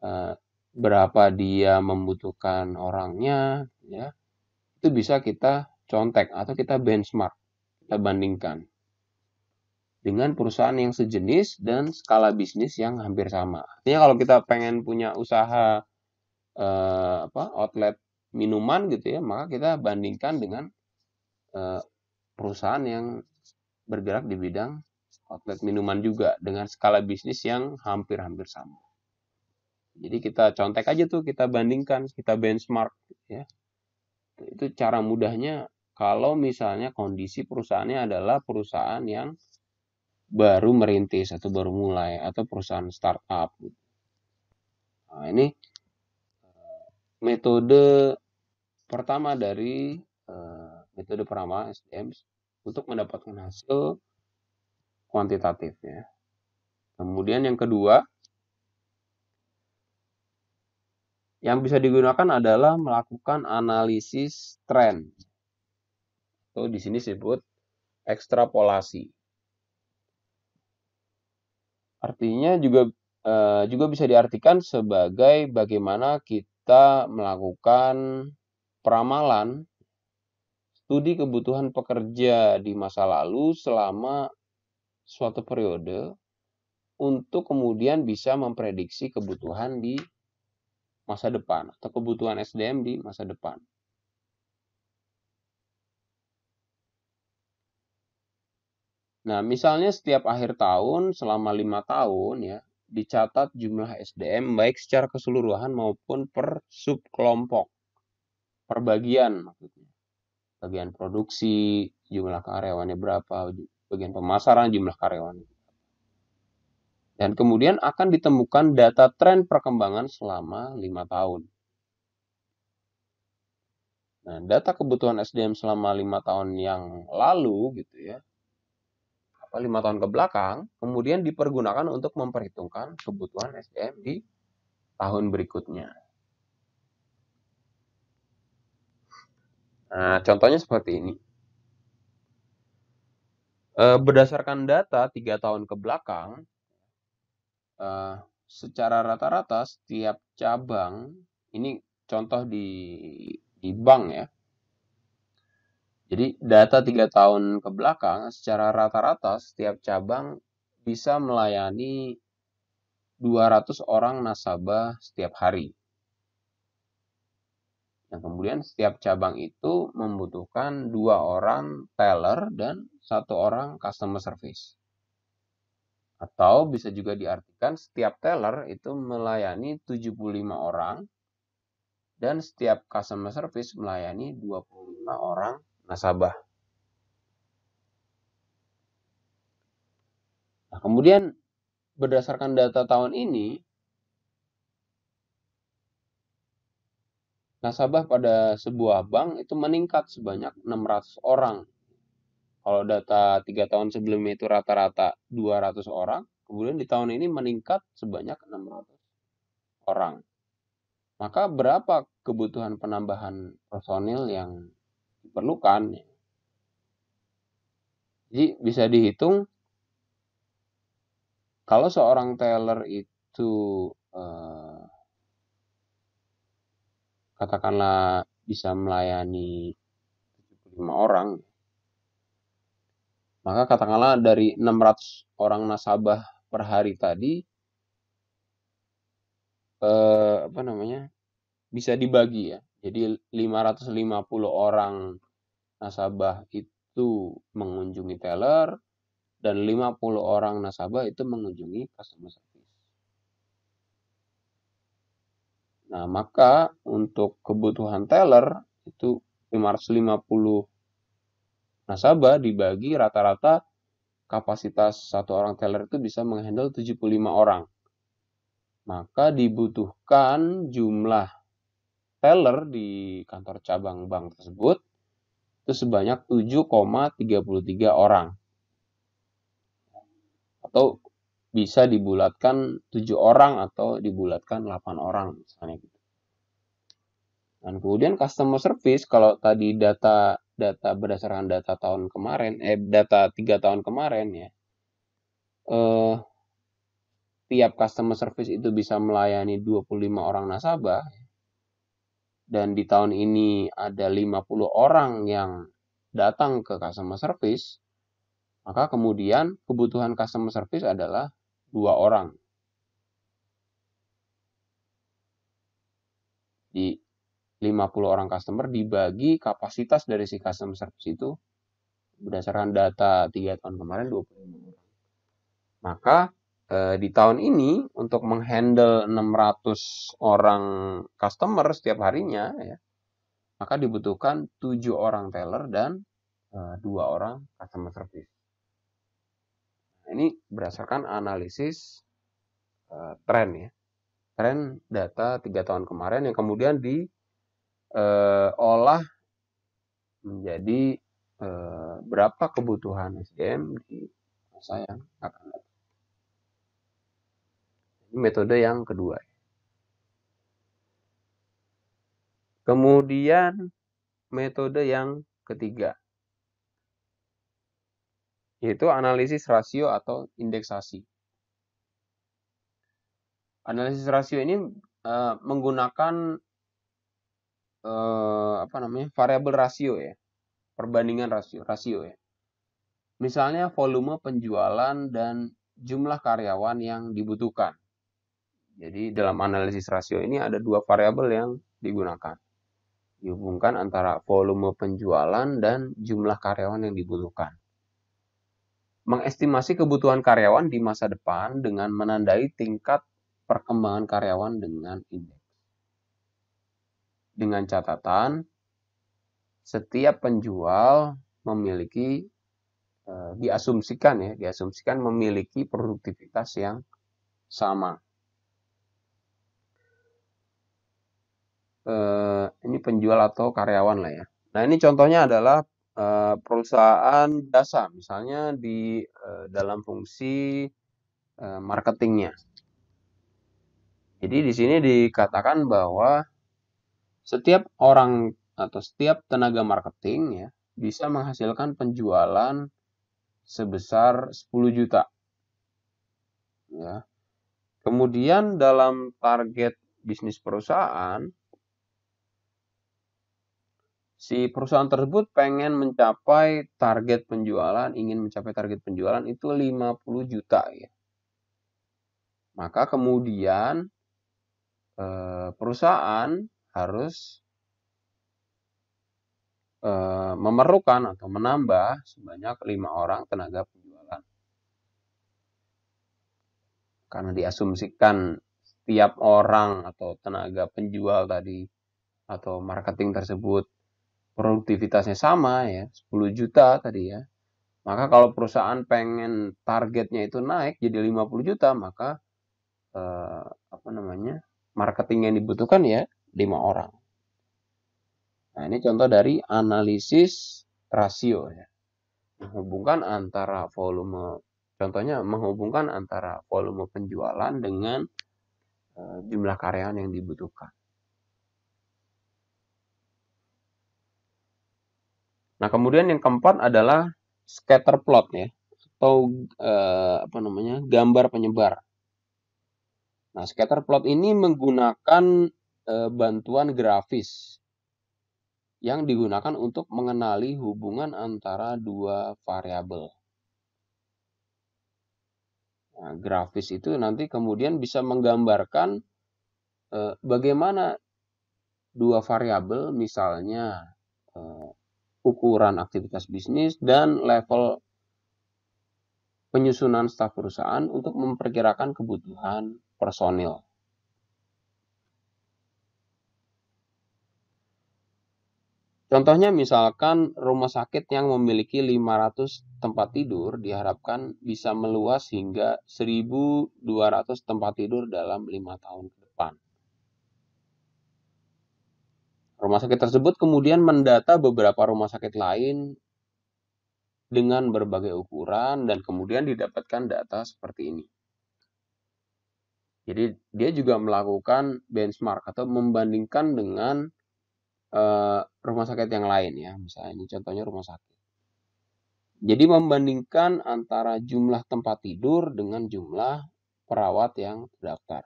uh, berapa dia membutuhkan orangnya ya itu bisa kita contek atau kita benchmark kita bandingkan dengan perusahaan yang sejenis dan skala bisnis yang hampir sama. Artinya kalau kita pengen punya usaha eh, apa outlet minuman gitu ya, maka kita bandingkan dengan eh, perusahaan yang bergerak di bidang outlet minuman juga dengan skala bisnis yang hampir-hampir sama. Jadi kita contek aja tuh, kita bandingkan, kita benchmark ya. Itu cara mudahnya kalau misalnya kondisi perusahaannya adalah perusahaan yang baru merintis atau baru mulai atau perusahaan startup. Gitu. Nah, ini eh, metode pertama dari uh, metode pertama SDM untuk mendapatkan hasil kuantitatifnya Kemudian yang kedua yang bisa digunakan adalah melakukan analisis tren. Atau di sini disebut ekstrapolasi. Artinya juga uh, juga bisa diartikan sebagai bagaimana kita melakukan peramalan studi kebutuhan pekerja di masa lalu selama suatu periode untuk kemudian bisa memprediksi kebutuhan di masa depan atau kebutuhan SDM di masa depan. Nah, misalnya setiap akhir tahun selama lima tahun ya dicatat jumlah SDM baik secara keseluruhan maupun per subkelompok, per bagian maksudnya. Bagian produksi, jumlah karyawannya berapa, bagian pemasaran, jumlah karyawannya. Dan kemudian akan ditemukan data tren perkembangan selama lima tahun. Nah, data kebutuhan SDM selama lima tahun yang lalu gitu ya, apa lima tahun ke belakang, kemudian dipergunakan untuk memperhitungkan kebutuhan SDM di tahun berikutnya. Nah, contohnya seperti ini. Eh, berdasarkan data tiga tahun ke belakang, eh, secara rata-rata setiap cabang, ini contoh di, di bank ya, jadi data tiga tahun ke belakang secara rata-rata setiap cabang bisa melayani 200 orang nasabah setiap hari. Yang kemudian setiap cabang itu membutuhkan dua orang teller dan satu orang customer service. Atau bisa juga diartikan setiap teller itu melayani 75 orang dan setiap customer service melayani 25 orang nasabah. Nah, kemudian berdasarkan data tahun ini, nasabah pada sebuah bank itu meningkat sebanyak 600 orang. Kalau data tiga tahun sebelumnya itu rata-rata 200 orang, kemudian di tahun ini meningkat sebanyak 600 orang. Maka berapa kebutuhan penambahan personil yang diperlukan. Jadi bisa dihitung kalau seorang teller itu eh, katakanlah bisa melayani 75 orang, maka katakanlah dari 600 orang nasabah per hari tadi eh, apa namanya bisa dibagi ya jadi 550 orang nasabah itu mengunjungi teller dan 50 orang nasabah itu mengunjungi customer service. Nah, maka untuk kebutuhan teller itu 550 nasabah dibagi rata-rata kapasitas satu orang teller itu bisa menghandle 75 orang. Maka dibutuhkan jumlah teller di kantor cabang bank tersebut itu sebanyak 7,33 orang. Atau bisa dibulatkan 7 orang atau dibulatkan 8 orang misalnya gitu. Dan kemudian customer service kalau tadi data data berdasarkan data tahun kemarin eh data 3 tahun kemarin ya. Eh tiap customer service itu bisa melayani 25 orang nasabah dan di tahun ini ada 50 orang yang datang ke customer service, maka kemudian kebutuhan customer service adalah dua orang. Di 50 orang customer dibagi kapasitas dari si customer service itu berdasarkan data 3 tahun kemarin 25 orang. Maka Eh, di tahun ini untuk menghandle 600 orang customer setiap harinya ya maka dibutuhkan tujuh orang teller dan eh, dua orang customer service. ini berdasarkan analisis eh, tren ya, tren data tiga tahun kemarin yang kemudian diolah menjadi berapa kebutuhan SDM di masa yang akan datang. Ini metode yang kedua. Kemudian metode yang ketiga yaitu analisis rasio atau indeksasi. Analisis rasio ini uh, menggunakan uh, apa namanya variabel rasio ya, perbandingan rasio rasio ya. Misalnya volume penjualan dan jumlah karyawan yang dibutuhkan. Jadi dalam analisis rasio ini ada dua variabel yang digunakan. Dihubungkan antara volume penjualan dan jumlah karyawan yang dibutuhkan. Mengestimasi kebutuhan karyawan di masa depan dengan menandai tingkat perkembangan karyawan dengan indeks. Dengan catatan, setiap penjual memiliki eh, diasumsikan ya, diasumsikan memiliki produktivitas yang sama eh, ini penjual atau karyawan lah ya. Nah ini contohnya adalah eh, perusahaan jasa misalnya di eh, dalam fungsi eh, marketingnya. Jadi di sini dikatakan bahwa setiap orang atau setiap tenaga marketing ya bisa menghasilkan penjualan sebesar 10 juta. Ya. Kemudian dalam target bisnis perusahaan si perusahaan tersebut pengen mencapai target penjualan, ingin mencapai target penjualan itu 50 juta ya. Maka kemudian eh, perusahaan harus eh, memerlukan atau menambah sebanyak lima orang tenaga penjualan. Karena diasumsikan setiap orang atau tenaga penjual tadi atau marketing tersebut produktivitasnya sama ya 10 juta tadi ya maka kalau perusahaan pengen targetnya itu naik jadi 50 juta maka eh, apa namanya marketing yang dibutuhkan ya lima orang nah ini contoh dari analisis rasio ya menghubungkan antara volume contohnya menghubungkan antara volume penjualan dengan eh, jumlah karyawan yang dibutuhkan Nah, kemudian yang keempat adalah scatter plot ya atau eh, apa namanya? gambar penyebar. Nah, scatter plot ini menggunakan eh, bantuan grafis yang digunakan untuk mengenali hubungan antara dua variabel. Nah, grafis itu nanti kemudian bisa menggambarkan eh, bagaimana dua variabel misalnya eh, ukuran aktivitas bisnis, dan level penyusunan staf perusahaan untuk memperkirakan kebutuhan personil. Contohnya misalkan rumah sakit yang memiliki 500 tempat tidur diharapkan bisa meluas hingga 1200 tempat tidur dalam 5 tahun ke depan. Rumah sakit tersebut kemudian mendata beberapa rumah sakit lain dengan berbagai ukuran dan kemudian didapatkan data seperti ini. Jadi dia juga melakukan benchmark atau membandingkan dengan eh, rumah sakit yang lain ya, misalnya ini contohnya rumah sakit. Jadi membandingkan antara jumlah tempat tidur dengan jumlah perawat yang terdaftar.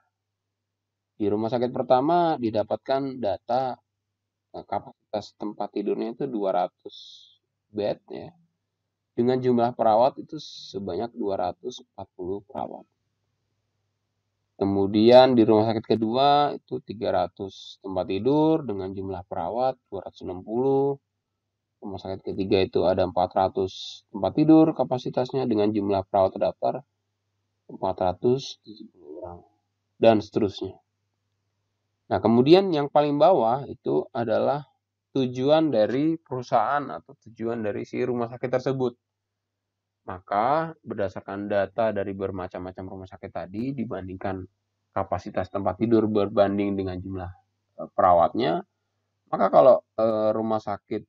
Di rumah sakit pertama didapatkan data Eh, kapasitas tempat tidurnya itu 200 bed ya. Dengan jumlah perawat itu sebanyak 240 perawat. Kemudian di rumah sakit kedua itu 300 tempat tidur dengan jumlah perawat 260. Rumah sakit ketiga itu ada 400 tempat tidur kapasitasnya dengan jumlah perawat terdaftar 470 orang dan seterusnya. Nah, kemudian yang paling bawah itu adalah tujuan dari perusahaan atau tujuan dari si rumah sakit tersebut. Maka berdasarkan data dari bermacam-macam rumah sakit tadi dibandingkan kapasitas tempat tidur berbanding dengan jumlah e, perawatnya, maka kalau e, rumah sakit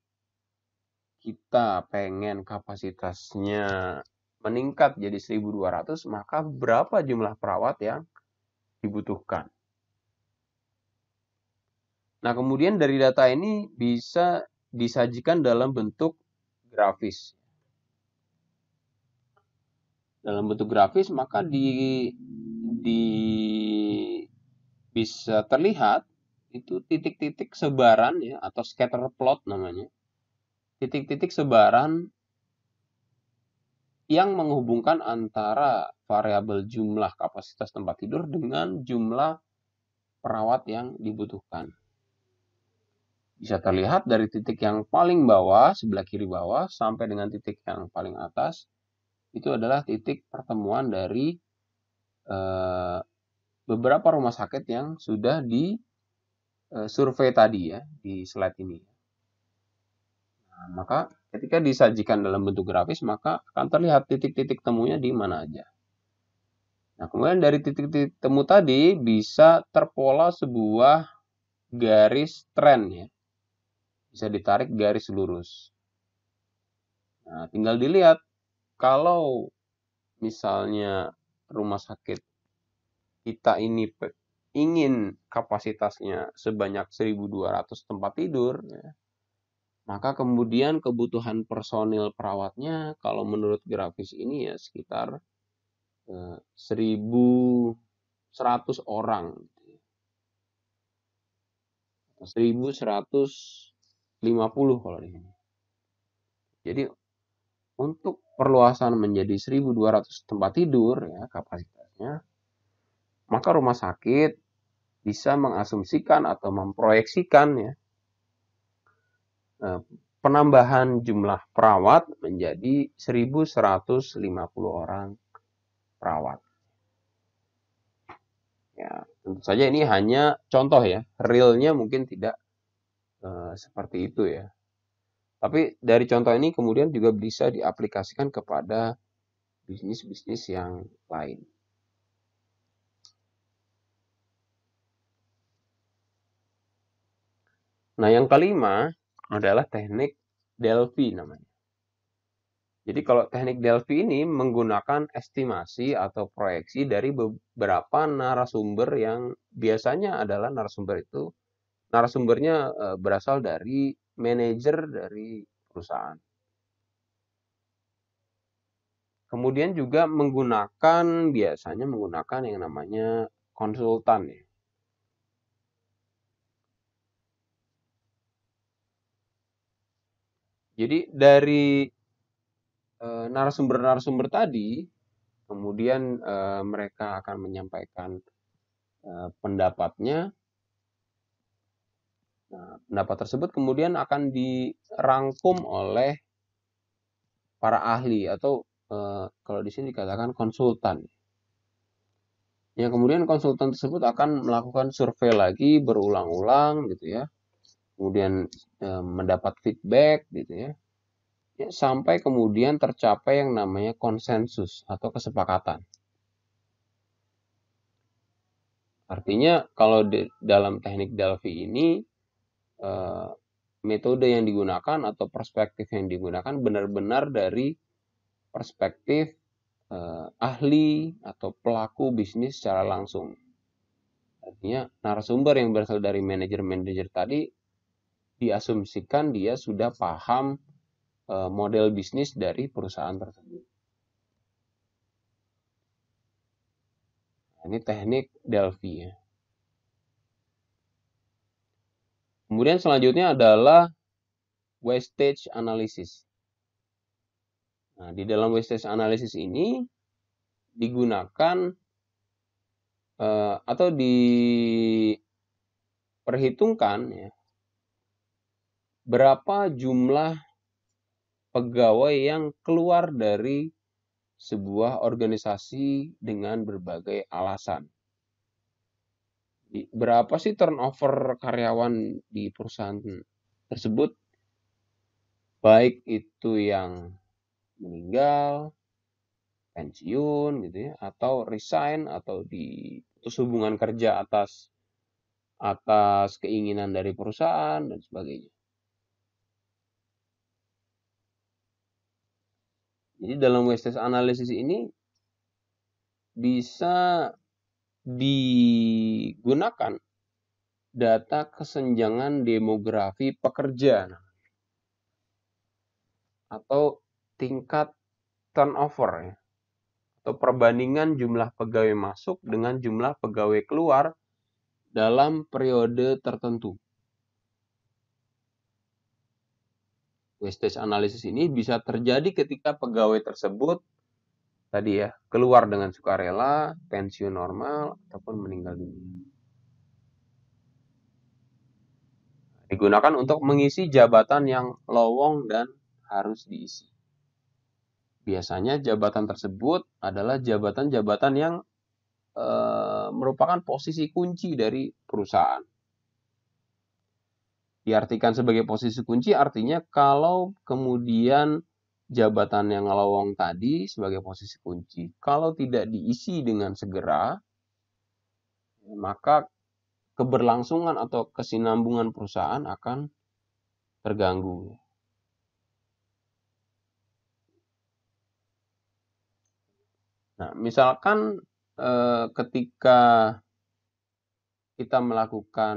kita pengen kapasitasnya meningkat jadi 1200, maka berapa jumlah perawat yang dibutuhkan? Nah, kemudian dari data ini bisa disajikan dalam bentuk grafis. Dalam bentuk grafis, maka di, di bisa terlihat itu titik-titik sebaran ya atau scatter plot namanya. Titik-titik sebaran yang menghubungkan antara variabel jumlah kapasitas tempat tidur dengan jumlah perawat yang dibutuhkan. Bisa terlihat dari titik yang paling bawah, sebelah kiri bawah, sampai dengan titik yang paling atas. Itu adalah titik pertemuan dari eh, beberapa rumah sakit yang sudah di eh, survei tadi ya, di slide ini. Nah, maka ketika disajikan dalam bentuk grafis, maka akan terlihat titik-titik temunya di mana aja. Nah, kemudian dari titik-titik temu tadi bisa terpola sebuah garis tren ya bisa ditarik garis lurus. Nah, tinggal dilihat kalau misalnya rumah sakit kita ini ingin kapasitasnya sebanyak 1.200 tempat tidur, ya, maka kemudian kebutuhan personil perawatnya kalau menurut grafis ini ya sekitar eh, 1.100 orang. 1.100 50 kalau di sini. Jadi untuk perluasan menjadi 1200 tempat tidur ya kapasitasnya, maka rumah sakit bisa mengasumsikan atau memproyeksikan ya eh, penambahan jumlah perawat menjadi 1150 orang perawat. Ya, tentu saja ini hanya contoh ya, realnya mungkin tidak Eh, seperti itu ya. Tapi dari contoh ini kemudian juga bisa diaplikasikan kepada bisnis-bisnis yang lain. Nah, yang kelima adalah teknik Delphi namanya. Jadi kalau teknik Delphi ini menggunakan estimasi atau proyeksi dari beberapa narasumber yang biasanya adalah narasumber itu narasumbernya eh, berasal dari manajer dari perusahaan. Kemudian juga menggunakan biasanya menggunakan yang namanya konsultan ya. Jadi dari eh, narasumber-narasumber tadi, kemudian eh, mereka akan menyampaikan pendapatnya, Nah, pendapat tersebut kemudian akan dirangkum oleh para ahli atau e, kalau di sini dikatakan konsultan. Yang kemudian konsultan tersebut akan melakukan survei lagi berulang-ulang gitu ya. Kemudian e, mendapat feedback gitu ya. ya. Sampai kemudian tercapai yang namanya konsensus atau kesepakatan. Artinya kalau di, dalam teknik Delphi ini Eh, metode yang digunakan atau perspektif yang digunakan benar-benar dari perspektif uh, ahli atau pelaku bisnis secara langsung. Artinya narasumber yang berasal dari manajer-manajer tadi diasumsikan dia sudah paham uh, model bisnis dari perusahaan tersebut. ini teknik Delphi ya. Kemudian selanjutnya adalah wastage analysis. Nah, di dalam wastage analysis ini digunakan uh, atau diperhitungkan ya, berapa jumlah pegawai yang keluar dari sebuah organisasi dengan berbagai alasan berapa sih turnover karyawan di perusahaan tersebut baik itu yang meninggal pensiun gitu ya atau resign atau di hubungan kerja atas atas keinginan dari perusahaan dan sebagainya Jadi dalam wastage analisis ini bisa digunakan data kesenjangan demografi pekerja atau tingkat turnover ya. atau perbandingan jumlah pegawai masuk dengan jumlah pegawai keluar dalam periode tertentu. Wastage analysis ini bisa terjadi ketika pegawai tersebut tadi ya, keluar dengan sukarela, pensiun normal, ataupun meninggal dunia. Digunakan untuk mengisi jabatan yang lowong dan harus diisi. Biasanya jabatan tersebut adalah jabatan-jabatan yang e, merupakan posisi kunci dari perusahaan. Diartikan sebagai posisi kunci artinya kalau kemudian jabatan yang lowong tadi sebagai posisi kunci. Kalau tidak diisi dengan segera, maka keberlangsungan atau kesinambungan perusahaan akan terganggu. Nah, misalkan eh, ketika kita melakukan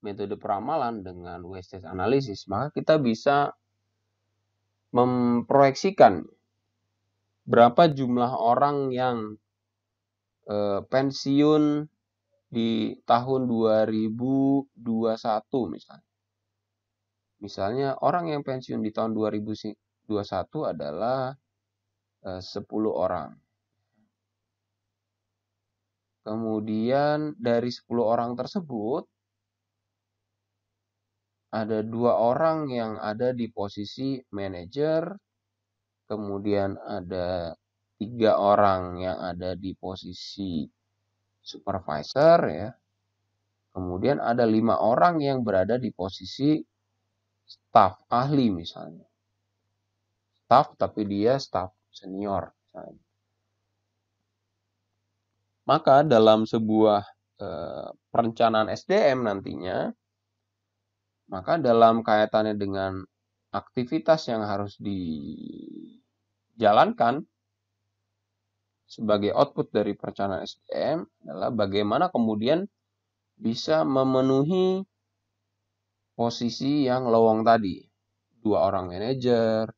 metode peramalan dengan wastage analysis, maka kita bisa memproyeksikan berapa jumlah orang yang eh, pensiun di tahun 2021 misalnya. Misalnya orang yang pensiun di tahun 2021 adalah eh, 10 orang. Kemudian dari 10 orang tersebut ada dua orang yang ada di posisi manager, kemudian ada tiga orang yang ada di posisi supervisor ya. Kemudian ada lima orang yang berada di posisi staff ahli misalnya. Staff tapi dia staff senior Maka dalam sebuah eh, perencanaan SDM nantinya maka dalam kaitannya dengan aktivitas yang harus dijalankan sebagai output dari perencanaan SDM adalah bagaimana kemudian bisa memenuhi posisi yang lowong tadi. Dua orang manajer,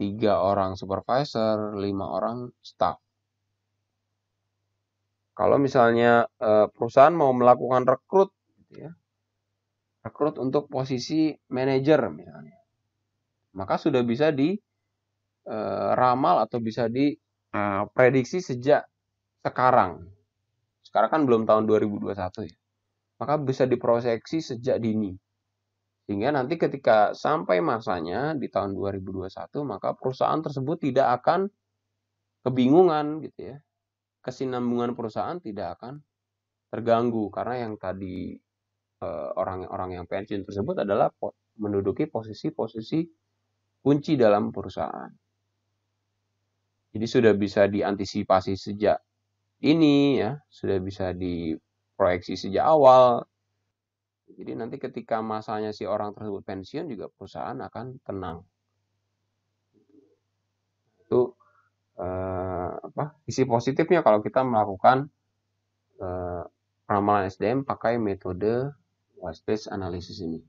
tiga orang supervisor, lima orang staff. Kalau misalnya eh, perusahaan mau melakukan rekrut, gitu ya, rekrut untuk posisi manajer misalnya. Maka sudah bisa di e, ramal atau bisa diprediksi eh, sejak sekarang. Sekarang kan belum tahun 2021 ya. Maka bisa diproseksi sejak dini. Sehingga nanti ketika sampai masanya di tahun 2021 maka perusahaan tersebut tidak akan kebingungan gitu ya. Kesinambungan perusahaan tidak akan terganggu karena yang tadi orang-orang eh, yang pensiun tersebut adalah menduduki posisi-posisi kunci dalam perusahaan. Jadi sudah bisa diantisipasi sejak ini ya, sudah bisa diproyeksi sejak awal. Jadi nanti ketika masanya si orang tersebut pensiun juga perusahaan akan tenang. Itu eh, apa? Isi positifnya kalau kita melakukan eh, ramalan SDM pakai metode white space analysis ini.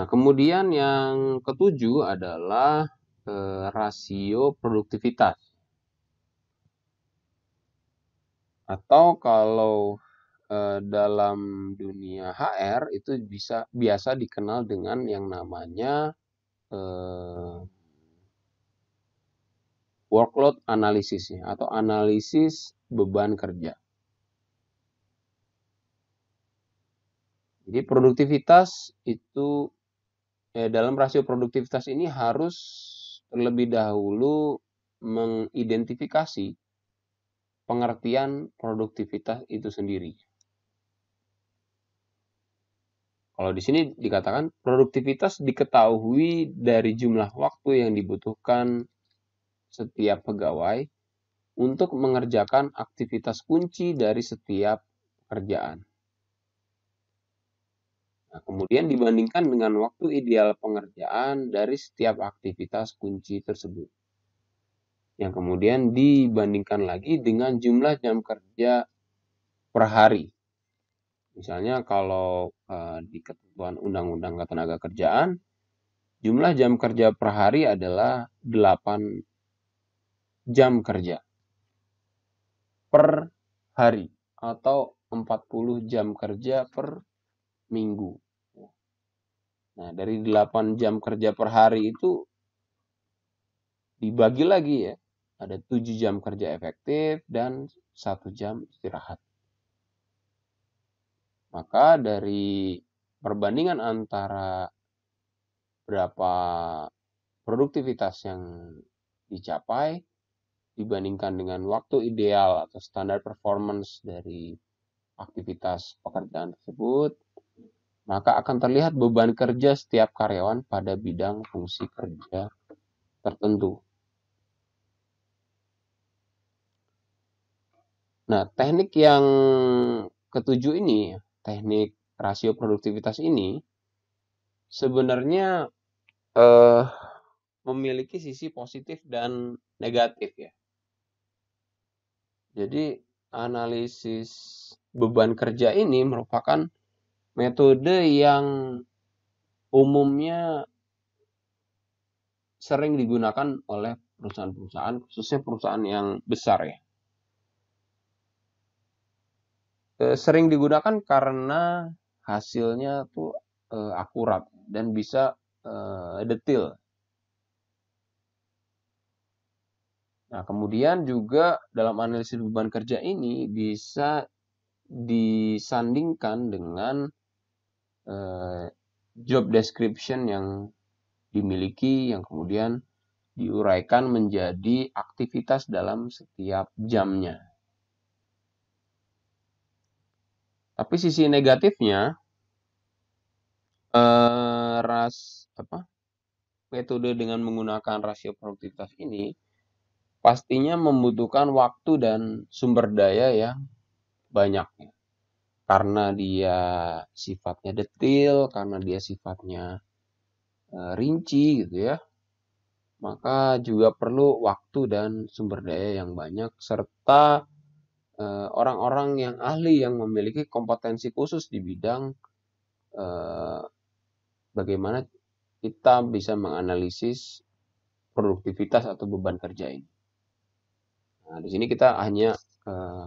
Nah, kemudian yang ketujuh adalah eh, rasio produktivitas. Atau kalau eh, dalam dunia HR itu bisa biasa dikenal dengan yang namanya eh, workload analysis atau analisis beban kerja. Jadi produktivitas itu ya dalam rasio produktivitas ini harus terlebih dahulu mengidentifikasi pengertian produktivitas itu sendiri. Kalau di sini dikatakan produktivitas diketahui dari jumlah waktu yang dibutuhkan setiap pegawai untuk mengerjakan aktivitas kunci dari setiap pekerjaan. Nah, kemudian dibandingkan dengan waktu ideal pengerjaan dari setiap aktivitas kunci tersebut. Yang kemudian dibandingkan lagi dengan jumlah jam kerja per hari. Misalnya kalau uh, di ketentuan Undang-Undang Ketenaga Kerjaan, jumlah jam kerja per hari adalah 8 jam kerja per hari atau 40 jam kerja per minggu. Nah, dari 8 jam kerja per hari itu dibagi lagi ya. Ada 7 jam kerja efektif dan 1 jam istirahat. Maka dari perbandingan antara berapa produktivitas yang dicapai dibandingkan dengan waktu ideal atau standar performance dari aktivitas pekerjaan tersebut maka akan terlihat beban kerja setiap karyawan pada bidang fungsi kerja tertentu. Nah, teknik yang ketujuh ini, teknik rasio produktivitas ini, sebenarnya eh, memiliki sisi positif dan negatif ya. Jadi analisis beban kerja ini merupakan metode yang umumnya sering digunakan oleh perusahaan-perusahaan, khususnya perusahaan yang besar ya. E, sering digunakan karena hasilnya tuh e, akurat dan bisa e, detail. Nah, kemudian juga dalam analisis beban kerja ini bisa disandingkan dengan eh, job description yang dimiliki yang kemudian diuraikan menjadi aktivitas dalam setiap jamnya. Tapi sisi negatifnya eh, ras apa metode dengan menggunakan rasio produktivitas ini pastinya membutuhkan waktu dan sumber daya yang banyak karena dia sifatnya detail, karena dia sifatnya eh, rinci gitu ya. Maka juga perlu waktu dan sumber daya yang banyak serta eh, orang-orang yang ahli yang memiliki kompetensi khusus di bidang eh, bagaimana kita bisa menganalisis produktivitas atau beban kerja ini. Nah, di sini kita hanya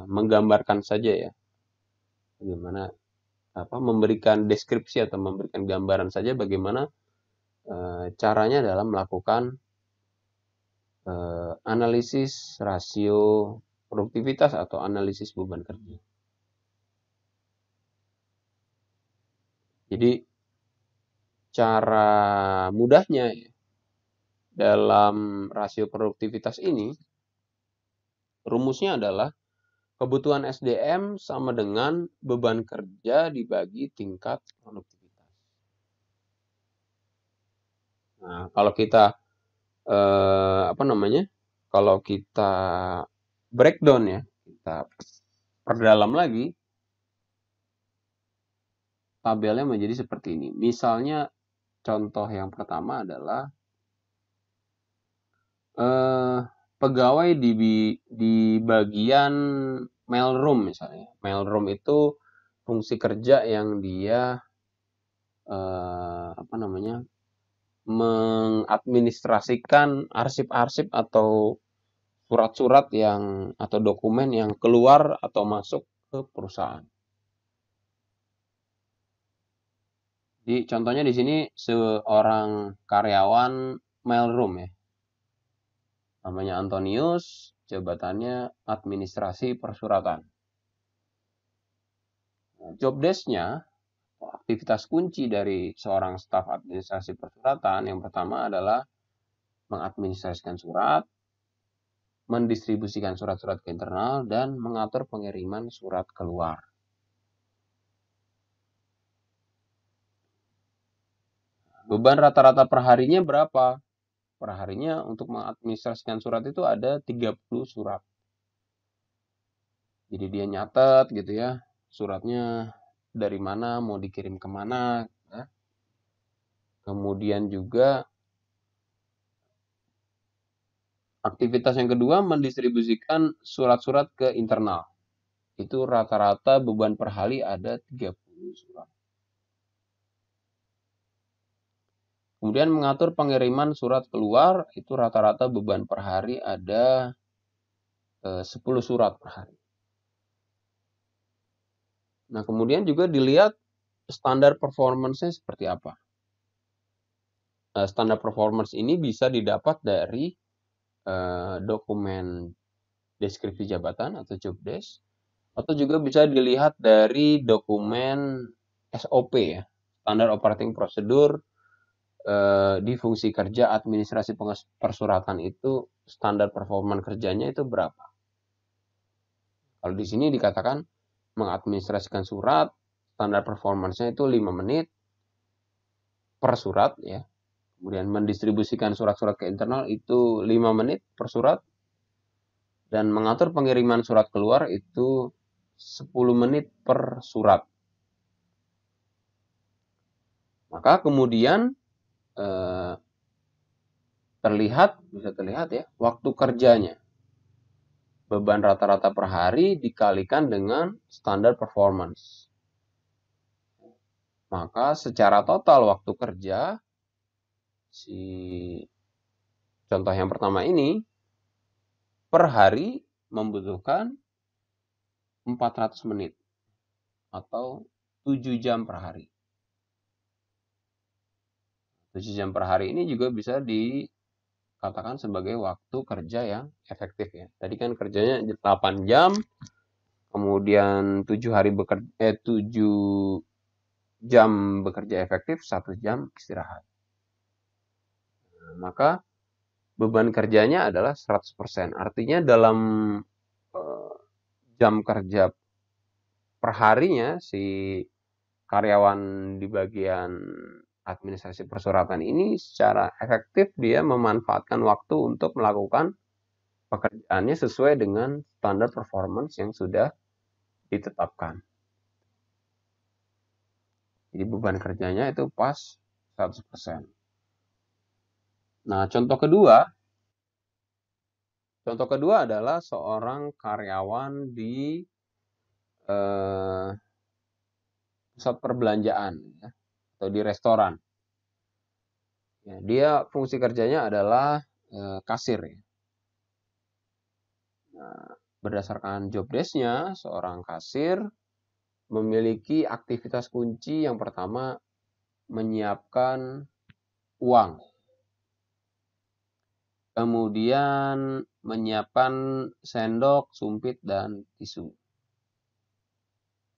menggambarkan saja ya bagaimana apa memberikan deskripsi atau memberikan gambaran saja bagaimana e, caranya dalam melakukan e, analisis rasio produktivitas atau analisis beban kerja. Jadi cara mudahnya dalam rasio produktivitas ini rumusnya adalah Kebutuhan SDM sama dengan beban kerja dibagi tingkat produktivitas. Nah, kalau kita eh, apa namanya? Kalau kita breakdown ya, kita perdalam lagi tabelnya menjadi seperti ini. Misalnya contoh yang pertama adalah eh, pegawai di di bagian Mailroom misalnya. mailroom itu fungsi kerja yang dia eh, apa namanya mengadministrasikan arsip-arsip atau surat-surat yang atau dokumen yang keluar atau masuk ke perusahaan. Di contohnya di sini seorang karyawan mailroom ya. Namanya Antonius, jabatannya administrasi persuratan. Nah, Jobdesknya, aktivitas kunci dari seorang staf administrasi persuratan yang pertama adalah mengadministrasikan surat, mendistribusikan surat-surat ke internal, dan mengatur pengiriman surat keluar. Beban rata-rata perharinya berapa? Perharinya untuk mengadministrasikan surat itu ada 30 surat. Jadi dia nyatet gitu ya, suratnya dari mana, mau dikirim kemana. Ya. Kemudian juga aktivitas yang kedua mendistribusikan surat-surat ke internal. Itu rata-rata beban per hari ada 30 surat. Kemudian mengatur pengiriman surat keluar itu rata-rata beban per hari ada e, eh, 10 surat per hari. Nah, kemudian juga dilihat standar performance-nya seperti apa. Nah, standar performance ini bisa didapat dari eh, dokumen deskripsi jabatan atau job desk atau juga bisa dilihat dari dokumen SOP ya, standar operating procedure eh, di fungsi kerja administrasi persuratan itu standar performa kerjanya itu berapa? Kalau di sini dikatakan mengadministrasikan surat, standar performansnya itu 5 menit per surat ya. Kemudian mendistribusikan surat-surat ke internal itu 5 menit per surat dan mengatur pengiriman surat keluar itu 10 menit per surat. Maka kemudian Eh, terlihat bisa terlihat ya waktu kerjanya beban rata-rata per hari dikalikan dengan standar performance maka secara total waktu kerja si contoh yang pertama ini per hari membutuhkan 400 menit atau 7 jam per hari 7 jam per hari ini juga bisa dikatakan sebagai waktu kerja yang efektif ya. Tadi kan kerjanya 8 jam, kemudian 7 hari bekerja eh 7 jam bekerja efektif, 1 jam istirahat. Nah, maka beban kerjanya adalah 100%. Artinya dalam eh, jam kerja perharinya si karyawan di bagian administrasi persuratan ini secara efektif dia memanfaatkan waktu untuk melakukan pekerjaannya sesuai dengan standar performance yang sudah ditetapkan. Jadi beban kerjanya itu pas 100%. Nah, contoh kedua contoh kedua adalah seorang karyawan di eh, pusat perbelanjaan ya atau di restoran. Ya, dia fungsi kerjanya adalah e, kasir. Ya. Nah, berdasarkan job desk-nya, seorang kasir memiliki aktivitas kunci yang pertama menyiapkan uang. Kemudian menyiapkan sendok, sumpit, dan tisu.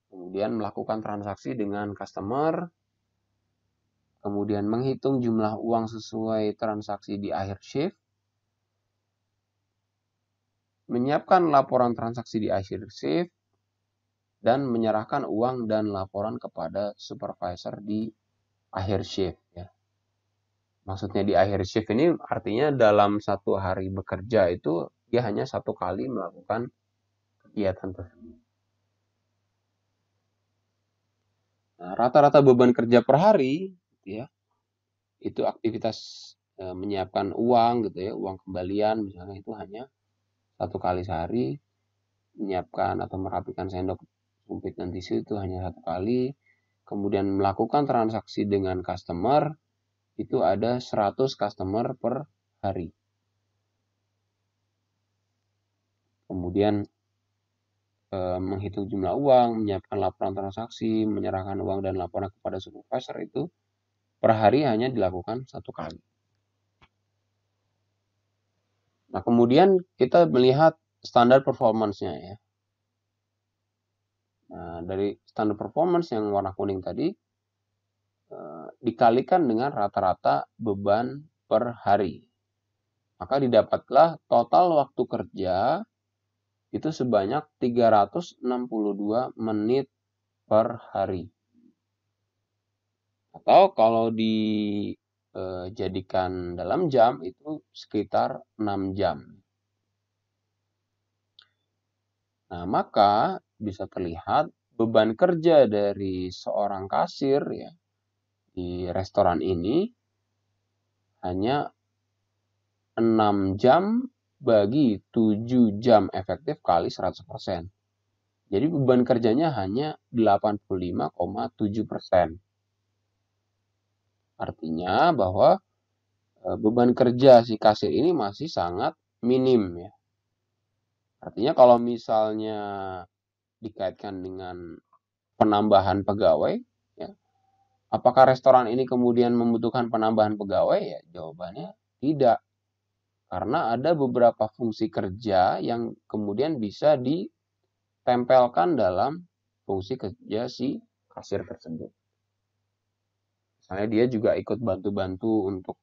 Kemudian melakukan transaksi dengan customer, kemudian menghitung jumlah uang sesuai transaksi di akhir shift, menyiapkan laporan transaksi di akhir shift, dan menyerahkan uang dan laporan kepada supervisor di akhir shift. Ya. Maksudnya di akhir shift ini artinya dalam satu hari bekerja itu dia hanya satu kali melakukan kegiatan tersebut. Nah, rata-rata beban kerja per hari Gitu ya itu aktivitas e, menyiapkan uang gitu ya uang kembalian misalnya itu hanya satu kali sehari menyiapkan atau merapikan sendok sumpit dan tisu itu hanya satu kali kemudian melakukan transaksi dengan customer itu ada 100 customer per hari kemudian e, menghitung jumlah uang, menyiapkan laporan transaksi, menyerahkan uang dan laporan kepada supervisor itu per hari hanya dilakukan satu kali. Nah, kemudian kita melihat standar performance-nya ya. Nah, dari standar performance yang warna kuning tadi eh, dikalikan dengan rata-rata beban per hari. Maka didapatlah total waktu kerja itu sebanyak 362 menit per hari. Atau kalau dijadikan eh, dalam jam itu sekitar 6 jam. Nah, maka bisa terlihat beban kerja dari seorang kasir ya di restoran ini hanya 6 jam bagi 7 jam efektif kali 100%. Jadi beban kerjanya hanya 85,7%. Artinya bahwa e, beban kerja si kasir ini masih sangat minim ya. Artinya kalau misalnya dikaitkan dengan penambahan pegawai, ya, apakah restoran ini kemudian membutuhkan penambahan pegawai? Ya, jawabannya tidak, karena ada beberapa fungsi kerja yang kemudian bisa ditempelkan dalam fungsi kerja si kasir tersebut misalnya dia juga ikut bantu-bantu untuk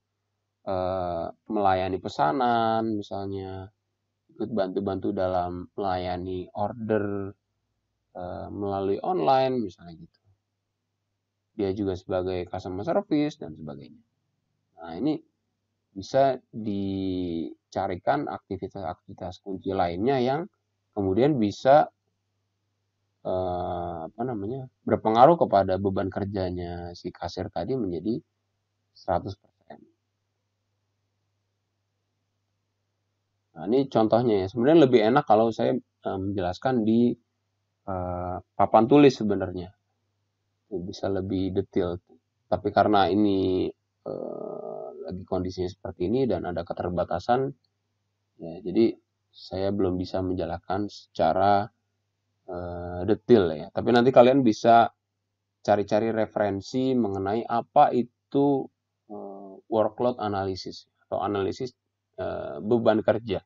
uh, melayani pesanan misalnya ikut bantu-bantu dalam melayani order uh, melalui online misalnya gitu dia juga sebagai customer service dan sebagainya nah ini bisa dicarikan aktivitas-aktivitas kunci lainnya yang kemudian bisa uh, apa namanya berpengaruh kepada beban kerjanya si kasir tadi menjadi 100%. Nah, ini contohnya ya. Sebenarnya lebih enak kalau saya eh, menjelaskan di eh, papan tulis sebenarnya. Bisa lebih detail. Tapi karena ini eh, lagi kondisinya seperti ini dan ada keterbatasan, ya, jadi saya belum bisa menjelaskan secara uh, detail ya. Tapi nanti kalian bisa cari-cari referensi mengenai apa itu uh, workload analysis atau analisis uh, beban kerja.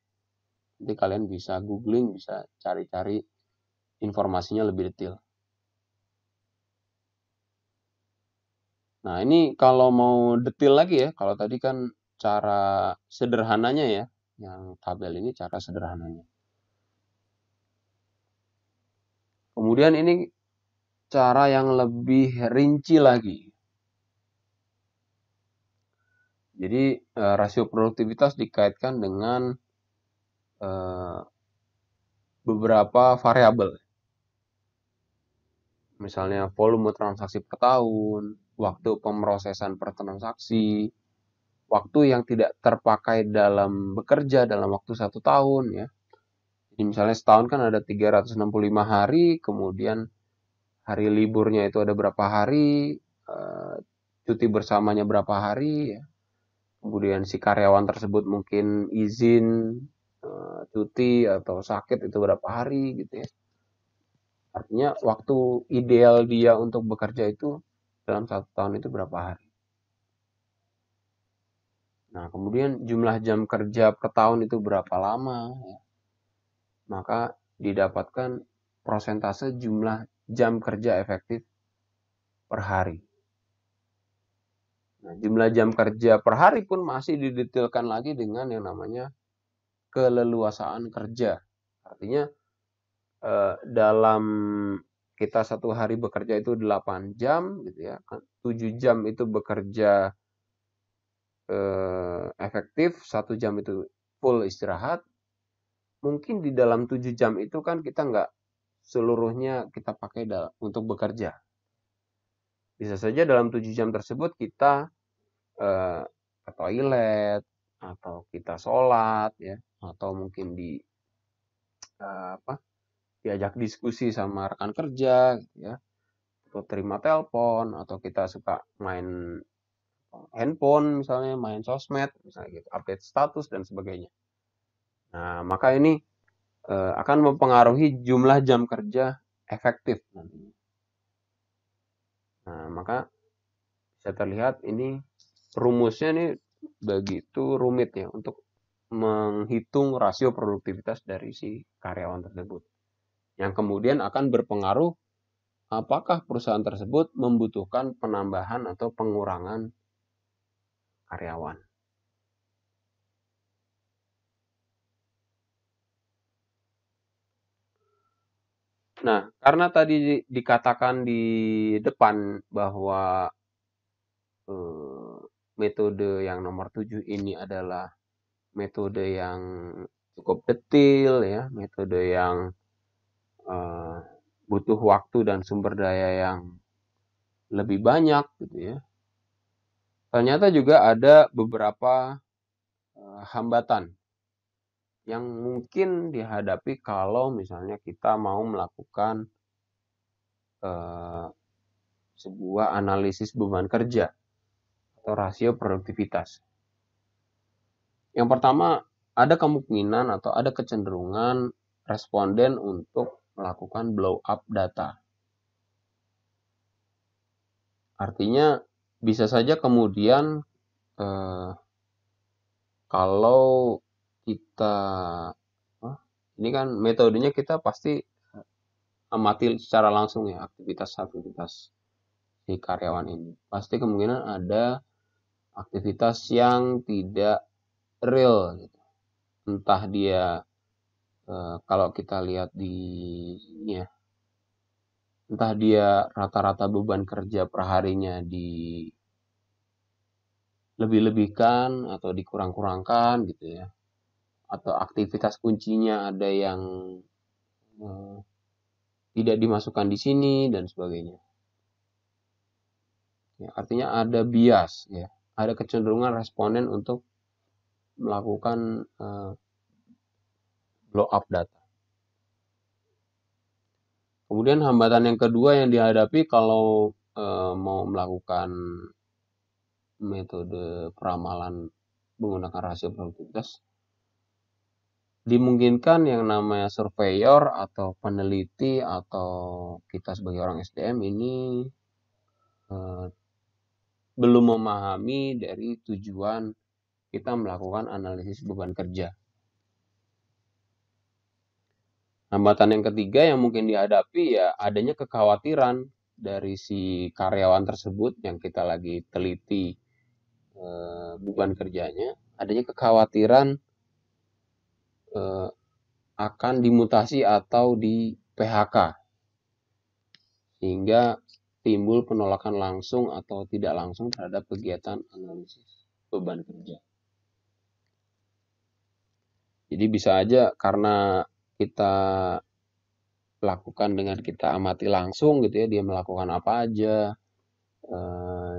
Nanti kalian bisa googling, bisa cari-cari informasinya lebih detail. Nah, ini kalau mau detail lagi ya, kalau tadi kan cara sederhananya ya, yang tabel ini cara sederhananya. Kemudian ini cara yang lebih rinci lagi. Jadi eh, rasio produktivitas dikaitkan dengan eh, beberapa variabel. Misalnya volume transaksi per tahun, waktu pemrosesan per transaksi, waktu yang tidak terpakai dalam bekerja dalam waktu satu tahun ya, jadi misalnya setahun kan ada 365 hari, kemudian hari liburnya itu ada berapa hari, eh, cuti bersamanya berapa hari, ya. kemudian si karyawan tersebut mungkin izin eh, cuti atau sakit itu berapa hari gitu ya. Artinya waktu ideal dia untuk bekerja itu dalam satu tahun itu berapa hari. Nah, kemudian jumlah jam kerja per tahun itu berapa lama. Ya maka didapatkan prosentase jumlah jam kerja efektif per hari. Nah, jumlah jam kerja per hari pun masih didetailkan lagi dengan yang namanya keleluasaan kerja. Artinya eh, dalam kita satu hari bekerja itu 8 jam gitu ya. 7 kan? jam itu bekerja eh, efektif, satu jam itu full istirahat, mungkin di dalam 7 jam itu kan kita nggak seluruhnya kita pakai untuk bekerja. Bisa saja dalam 7 jam tersebut kita ke eh, toilet atau kita sholat ya atau mungkin di eh, apa diajak diskusi sama rekan kerja ya atau terima telepon atau kita suka main handphone misalnya main sosmed misalnya gitu update status dan sebagainya Nah, maka ini uh, akan mempengaruhi jumlah jam kerja efektif nantinya. Nah, maka bisa terlihat ini rumusnya ini begitu rumit ya untuk menghitung rasio produktivitas dari si karyawan tersebut. Yang kemudian akan berpengaruh apakah perusahaan tersebut membutuhkan penambahan atau pengurangan karyawan. Nah, karena tadi dikatakan di depan bahwa eh, metode yang nomor tujuh ini adalah metode yang cukup detil ya, metode yang eh, butuh waktu dan sumber daya yang lebih banyak gitu ya. Ternyata juga ada beberapa eh, hambatan yang mungkin dihadapi kalau misalnya kita mau melakukan eh, sebuah analisis beban kerja atau rasio produktivitas. Yang pertama, ada kemungkinan atau ada kecenderungan responden untuk melakukan blow up data. Artinya bisa saja kemudian eh, kalau kita ini kan metodenya kita pasti amati secara langsung ya aktivitas-aktivitas di karyawan ini. Pasti kemungkinan ada aktivitas yang tidak real gitu. Entah dia e, kalau kita lihat di ya entah dia rata-rata beban kerja perharinya di lebih-lebihkan atau dikurang-kurangkan gitu ya atau aktivitas kuncinya ada yang eh, tidak dimasukkan di sini dan sebagainya. Ya, artinya ada bias ya, ada kecenderungan responden untuk melakukan uh, blow up data. Kemudian hambatan yang kedua yang dihadapi kalau uh, mau melakukan metode peramalan menggunakan rasio produktivitas dimungkinkan yang namanya surveyor atau peneliti atau kita sebagai orang SDM ini eh, belum memahami dari tujuan kita melakukan analisis beban kerja. Hambatan yang ketiga yang mungkin dihadapi ya adanya kekhawatiran dari si karyawan tersebut yang kita lagi teliti eh, beban kerjanya, adanya kekhawatiran eh, akan dimutasi atau di PHK sehingga timbul penolakan langsung atau tidak langsung terhadap kegiatan analisis beban kerja. Jadi bisa aja karena kita lakukan dengan kita amati langsung gitu ya dia melakukan apa aja eh,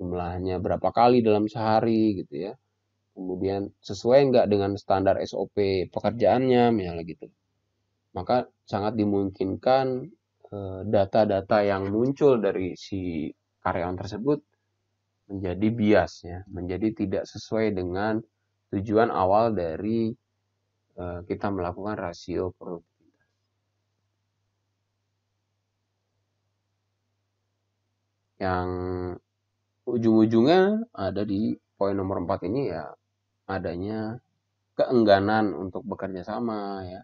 jumlahnya berapa kali dalam sehari gitu ya kemudian sesuai nggak dengan standar SOP pekerjaannya misalnya gitu maka sangat dimungkinkan eh, data-data yang muncul dari si karyawan tersebut menjadi bias ya menjadi tidak sesuai dengan tujuan awal dari eh, kita melakukan rasio produktivitas yang ujung-ujungnya ada di poin nomor 4 ini ya adanya keengganan untuk bekerja sama ya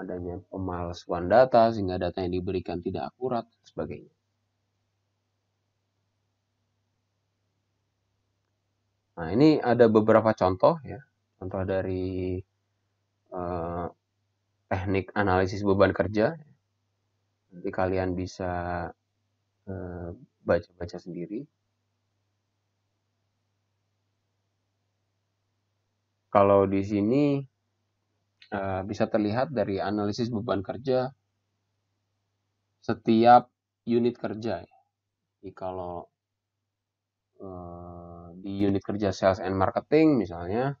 adanya pemalsuan data sehingga data yang diberikan tidak akurat dan sebagainya. Nah, ini ada beberapa contoh ya. Contoh dari eh, teknik analisis beban kerja. Nanti kalian bisa eh, baca-baca eh, sendiri. Kalau di sini uh, bisa terlihat dari analisis beban kerja setiap unit kerja. Jadi kalau uh, di unit kerja sales and marketing misalnya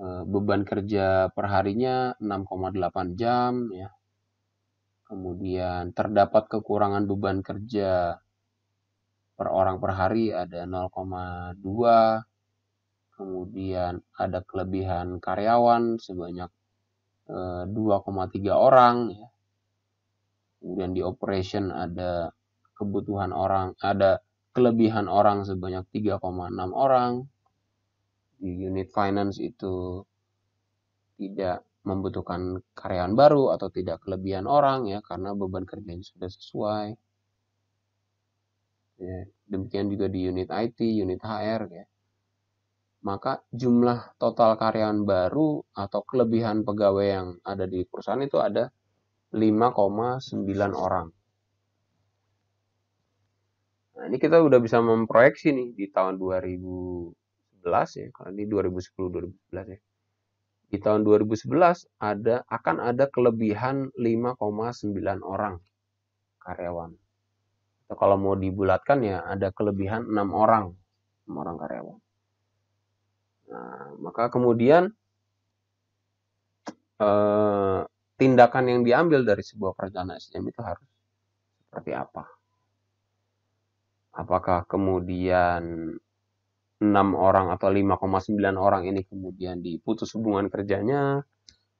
eh, beban kerja perharinya 6,8 jam ya. Kemudian terdapat kekurangan beban kerja per orang per hari ada 0,2 kemudian ada kelebihan karyawan sebanyak 2,3 eh, orang ya. Kemudian di operation ada kebutuhan orang, ada kelebihan orang sebanyak 3,6 orang. Di unit finance itu tidak membutuhkan karyawan baru atau tidak kelebihan orang ya karena beban kerjanya sudah sesuai. Ya, demikian juga di unit IT, unit HR ya maka jumlah total karyawan baru atau kelebihan pegawai yang ada di perusahaan itu ada 5,9 orang. Nah, ini kita udah bisa memproyeksi nih di tahun 2011 ya, kalau ini 2010 2011 ya. Di tahun 2011 ada akan ada kelebihan 5,9 orang karyawan. Atau kalau mau dibulatkan ya ada kelebihan 6 orang, 6 orang karyawan. Nah, maka kemudian eh, tindakan yang diambil dari sebuah perencanaan SDM itu harus seperti apa? Apakah kemudian 6 orang atau 5,9 orang ini kemudian diputus hubungan kerjanya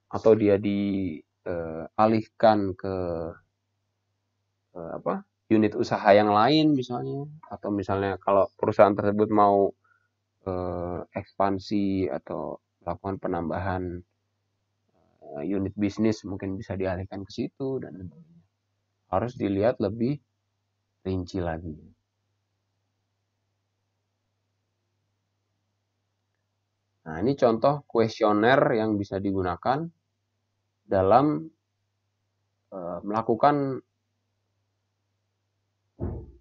atau dia dialihkan eh, ke eh, apa? unit usaha yang lain misalnya atau misalnya kalau perusahaan tersebut mau eh, ekspansi atau melakukan penambahan eh, unit bisnis mungkin bisa dialihkan ke situ dan Harus dilihat lebih rinci lagi. Nah, ini contoh kuesioner yang bisa digunakan dalam eh, melakukan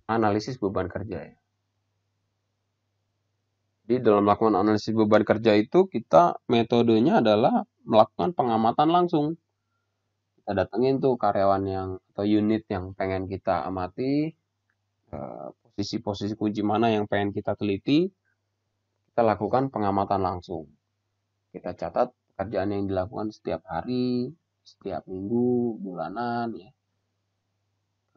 analisis beban kerja ya. Jadi dalam melakukan analisis beban kerja itu kita metodenya adalah melakukan pengamatan langsung. Kita datangin tuh karyawan yang atau unit yang pengen kita amati, eh, posisi-posisi kunci mana yang pengen kita teliti, kita lakukan pengamatan langsung. Kita catat pekerjaan yang dilakukan setiap hari, setiap minggu, bulanan, ya.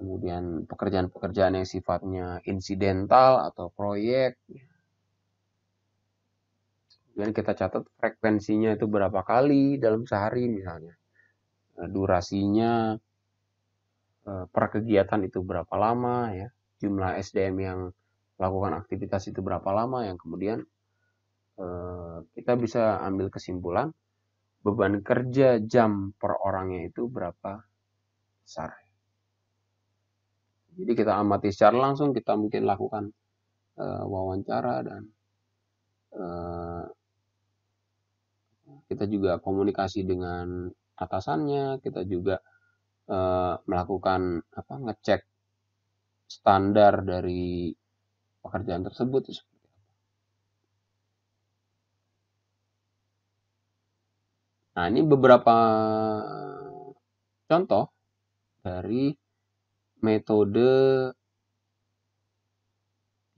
Kemudian pekerjaan-pekerjaan yang sifatnya insidental atau proyek, ya Kemudian kita catat frekuensinya itu berapa kali dalam sehari misalnya. Eh, durasinya eh, per kegiatan itu berapa lama ya. Jumlah SDM yang melakukan aktivitas itu berapa lama yang kemudian eh, kita bisa ambil kesimpulan beban kerja jam per orangnya itu berapa besar. Jadi kita amati secara langsung, kita mungkin lakukan wawancara dan kita juga komunikasi dengan atasannya kita juga uh, melakukan apa ngecek standar dari pekerjaan tersebut nah ini beberapa contoh dari metode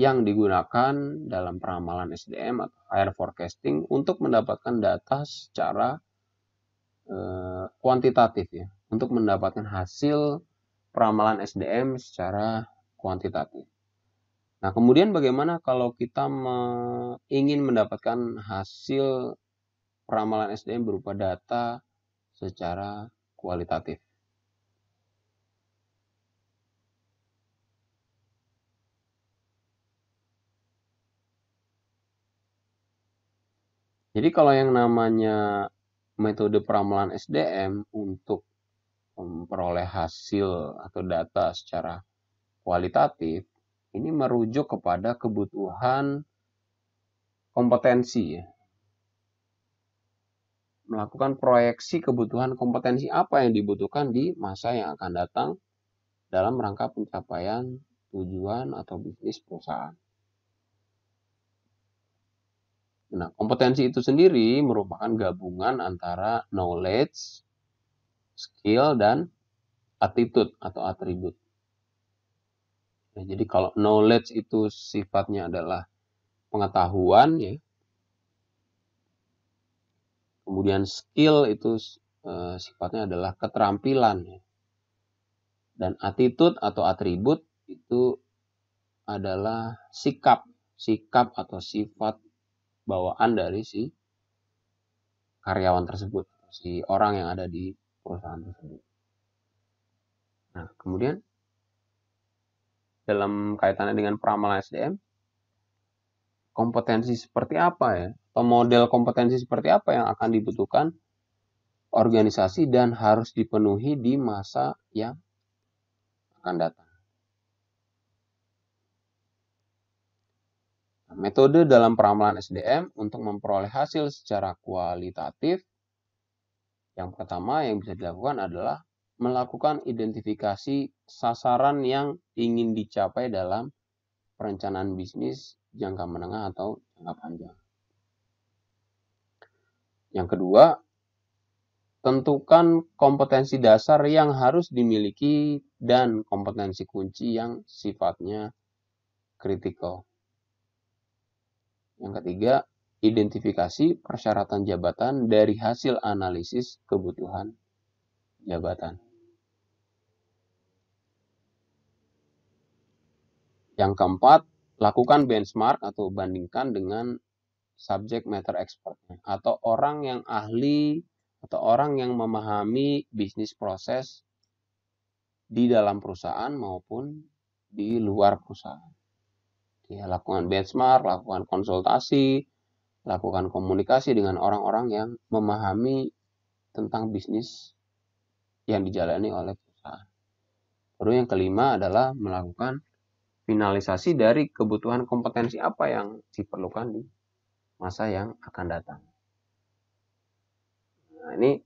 yang digunakan dalam peramalan SDM atau air forecasting untuk mendapatkan data secara eh, kuantitatif ya, untuk mendapatkan hasil peramalan SDM secara kuantitatif. Nah, kemudian bagaimana kalau kita me ingin mendapatkan hasil peramalan SDM berupa data secara kualitatif? Jadi kalau yang namanya metode peramalan SDM untuk memperoleh hasil atau data secara kualitatif ini merujuk kepada kebutuhan kompetensi ya. Melakukan proyeksi kebutuhan kompetensi apa yang dibutuhkan di masa yang akan datang dalam rangka pencapaian tujuan atau bisnis perusahaan. Nah, kompetensi itu sendiri merupakan gabungan antara knowledge, skill, dan attitude atau atribut. Nah, jadi kalau knowledge itu sifatnya adalah pengetahuan, ya. Kemudian skill itu e, sifatnya adalah keterampilan, ya. Dan attitude atau atribut itu adalah sikap, sikap atau sifat bawaan dari si karyawan tersebut, si orang yang ada di perusahaan tersebut. Nah, kemudian dalam kaitannya dengan peramalan SDM, kompetensi seperti apa ya, atau model kompetensi seperti apa yang akan dibutuhkan organisasi dan harus dipenuhi di masa yang akan datang. Nah, metode dalam peramalan SDM untuk memperoleh hasil secara kualitatif yang pertama yang bisa dilakukan adalah melakukan identifikasi sasaran yang ingin dicapai dalam perencanaan bisnis jangka menengah atau jangka panjang. Yang kedua, tentukan kompetensi dasar yang harus dimiliki dan kompetensi kunci yang sifatnya kritikal. Yang hmm. ketiga, identifikasi persyaratan jabatan dari hasil analisis kebutuhan jabatan. Yang keempat, lakukan benchmark atau bandingkan dengan subject matter expert atau orang yang ahli atau orang yang memahami bisnis proses di dalam perusahaan maupun di luar perusahaan. Ya, lakukan benchmark, lakukan konsultasi, lakukan komunikasi dengan orang-orang yang memahami tentang bisnis yang dijalani oleh perusahaan. Lalu yang kelima adalah melakukan finalisasi dari kebutuhan kompetensi apa yang diperlukan di masa yang akan datang. Nah, ini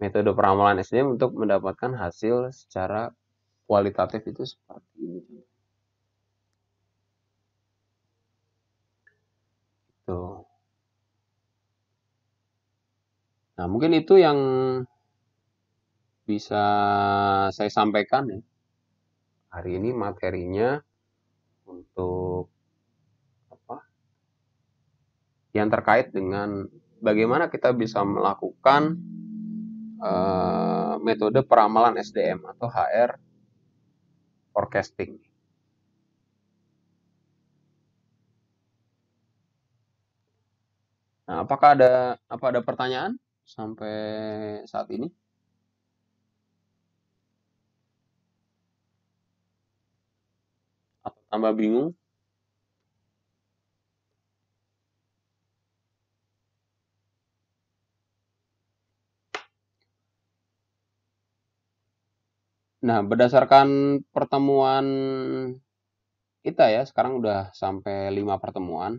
metode peramalan SDM untuk mendapatkan hasil secara kualitatif itu seperti ini. Nah, mungkin itu yang bisa saya sampaikan ya. Hari ini materinya untuk apa? Yang terkait dengan bagaimana kita bisa melakukan uh, metode peramalan SDM atau HR forecasting. Nah, apakah ada apa ada pertanyaan? sampai saat ini atau tambah bingung Nah, berdasarkan pertemuan kita ya, sekarang udah sampai 5 pertemuan.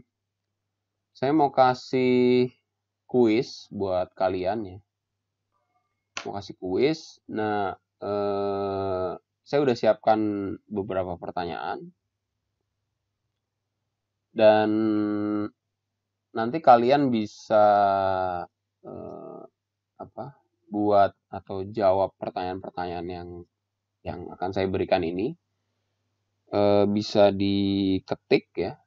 Saya mau kasih kuis buat kalian ya. Mau kasih kuis. Nah, eh, saya udah siapkan beberapa pertanyaan. Dan nanti kalian bisa eh, apa? buat atau jawab pertanyaan-pertanyaan yang yang akan saya berikan ini. Eh, bisa diketik ya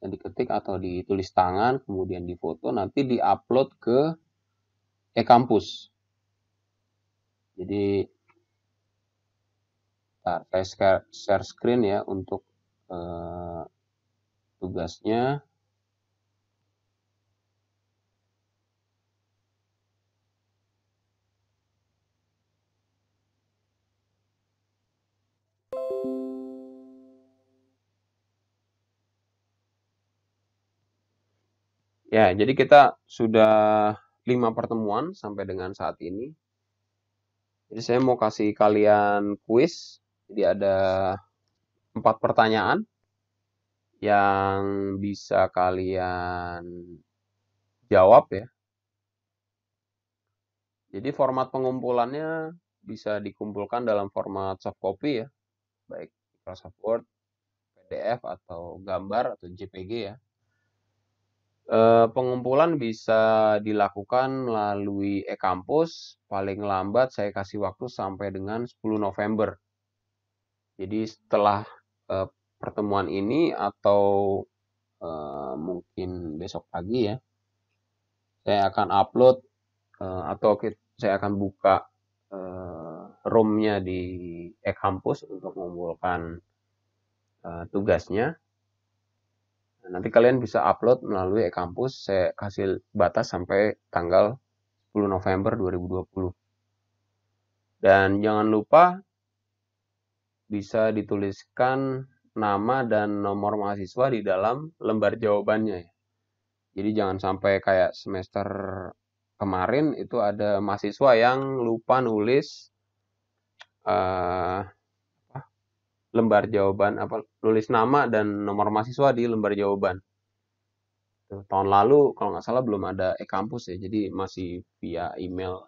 yang diketik atau ditulis tangan, kemudian difoto, nanti diupload ke e-kampus. Jadi, saya share screen ya untuk eh, tugasnya. Ya, jadi kita sudah lima pertemuan sampai dengan saat ini. Jadi saya mau kasih kalian kuis. Jadi ada empat pertanyaan yang bisa kalian jawab ya. Jadi format pengumpulannya bisa dikumpulkan dalam format soft copy ya, baik Microsoft Word, PDF atau gambar atau JPG ya. Eh, pengumpulan bisa dilakukan melalui e-kampus paling lambat saya kasih waktu sampai dengan 10 November. Jadi setelah eh, pertemuan ini atau eh, mungkin besok pagi ya, saya akan upload eh, atau saya akan buka eh, roomnya di e-kampus untuk mengumpulkan eh, tugasnya nanti kalian bisa upload melalui e-kampus. Saya kasih batas sampai tanggal 10 November 2020. Dan jangan lupa bisa dituliskan nama dan nomor mahasiswa di dalam lembar jawabannya. Jadi jangan sampai kayak semester kemarin itu ada mahasiswa yang lupa nulis uh, lembar jawaban apa nulis nama dan nomor mahasiswa di lembar jawaban tahun lalu kalau nggak salah belum ada e-kampus ya jadi masih via email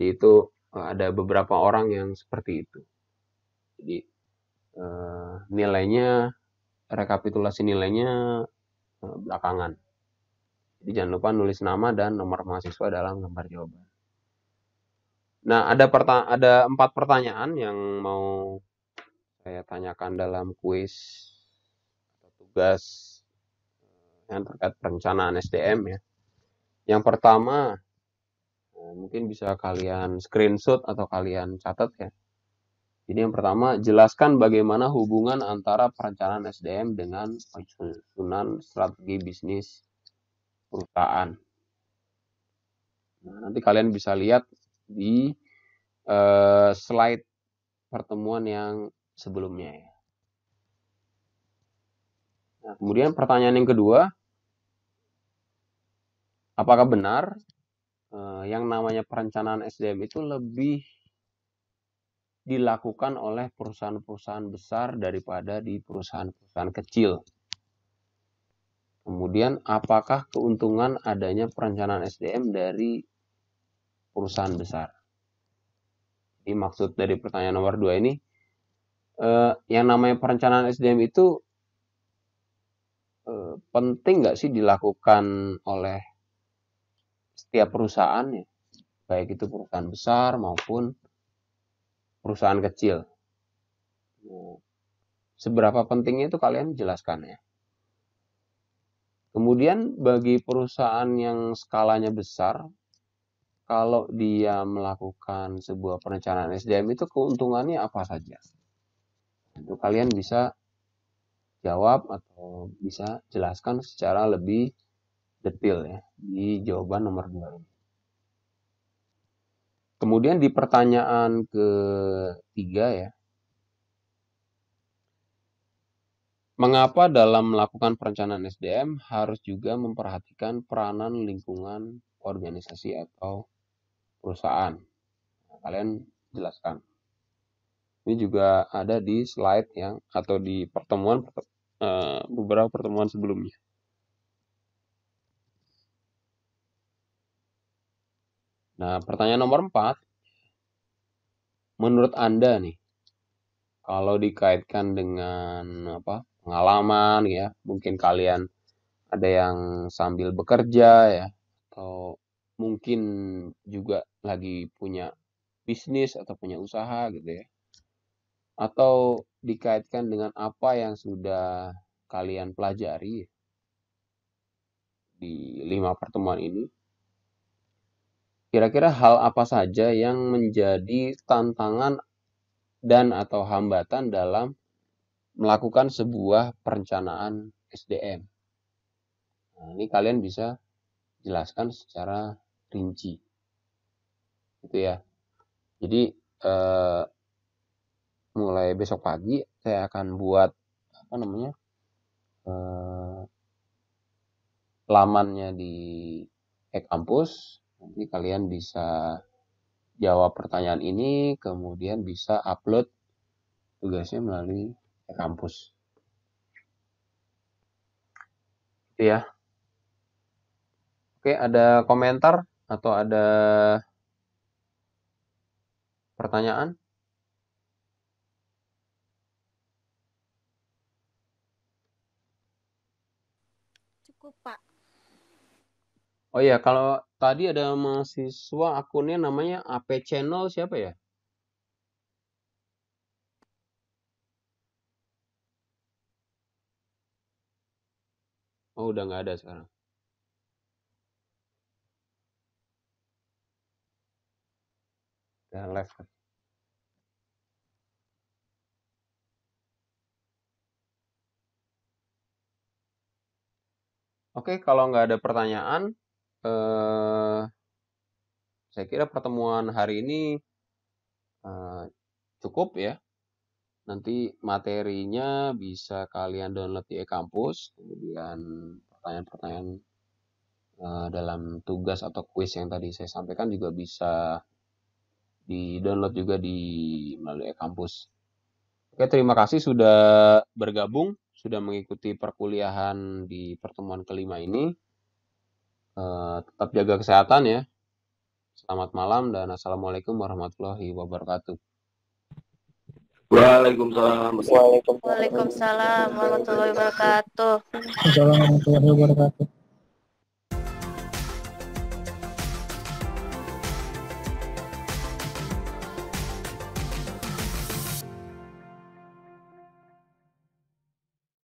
jadi itu eh, ada beberapa orang yang seperti itu jadi eh, nilainya rekapitulasi nilainya eh, belakangan jadi jangan lupa nulis nama dan nomor mahasiswa dalam lembar jawaban. Nah, ada ada empat pertanyaan yang mau saya tanyakan dalam kuis atau tugas eh, yang terkait perencanaan SDM ya. Yang pertama eh, mungkin bisa kalian screenshot atau kalian catat ya. Ini yang pertama jelaskan bagaimana hubungan antara perencanaan SDM dengan penyusunan strategi bisnis perusahaan. Nah, nanti kalian bisa lihat di uh, slide pertemuan yang sebelumnya ya. Nah, kemudian pertanyaan yang kedua, apakah benar eh, yang namanya perencanaan SDM itu lebih dilakukan oleh perusahaan-perusahaan besar daripada di perusahaan-perusahaan kecil? Kemudian, apakah keuntungan adanya perencanaan SDM dari perusahaan besar? Ini maksud dari pertanyaan nomor dua ini, Eh, yang namanya perencanaan SDM itu eh, penting nggak sih dilakukan oleh setiap perusahaan ya, baik itu perusahaan besar maupun perusahaan kecil. Nah, seberapa pentingnya itu kalian jelaskan ya. Kemudian bagi perusahaan yang skalanya besar, kalau dia melakukan sebuah perencanaan SDM itu keuntungannya apa saja? itu kalian bisa jawab atau bisa jelaskan secara lebih detail ya di jawaban nomor 2 ini. Kemudian di pertanyaan ketiga ya. Mengapa dalam melakukan perencanaan SDM harus juga memperhatikan peranan lingkungan organisasi atau perusahaan? Kalian jelaskan. Ini juga ada di slide yang atau di pertemuan eh, beberapa pertemuan sebelumnya. Nah, pertanyaan nomor 4. Menurut Anda nih, kalau dikaitkan dengan apa? pengalaman ya, mungkin kalian ada yang sambil bekerja ya atau mungkin juga lagi punya bisnis atau punya usaha gitu ya atau dikaitkan dengan apa yang sudah kalian pelajari di lima pertemuan ini. Kira-kira hal apa saja yang menjadi tantangan dan atau hambatan dalam melakukan sebuah perencanaan SDM. Nah, ini kalian bisa jelaskan secara rinci. Gitu ya. Jadi eh, mulai besok pagi saya akan buat apa namanya eh, lamannya di e-kampus nanti kalian bisa jawab pertanyaan ini kemudian bisa upload tugasnya melalui e-kampus itu ya oke ada komentar atau ada pertanyaan Oh iya, kalau tadi ada mahasiswa akunnya namanya AP Channel siapa ya? Oh, udah nggak ada sekarang. Udah left. Oke, kalau nggak ada pertanyaan, eh, saya kira pertemuan hari ini eh, cukup ya. Nanti materinya bisa kalian download di e-kampus, kemudian pertanyaan-pertanyaan eh, dalam tugas atau kuis yang tadi saya sampaikan juga bisa di-download juga di melalui e-kampus. Oke, terima kasih sudah bergabung, sudah mengikuti perkuliahan di pertemuan kelima ini. Eh, tetap jaga kesehatan ya. Selamat malam dan assalamualaikum warahmatullahi wabarakatuh. Waalaikumsalam. Waalaikumsalam warahmatullahi wabarakatuh. Waalaikumsalam warahmatullahi wabarakatuh.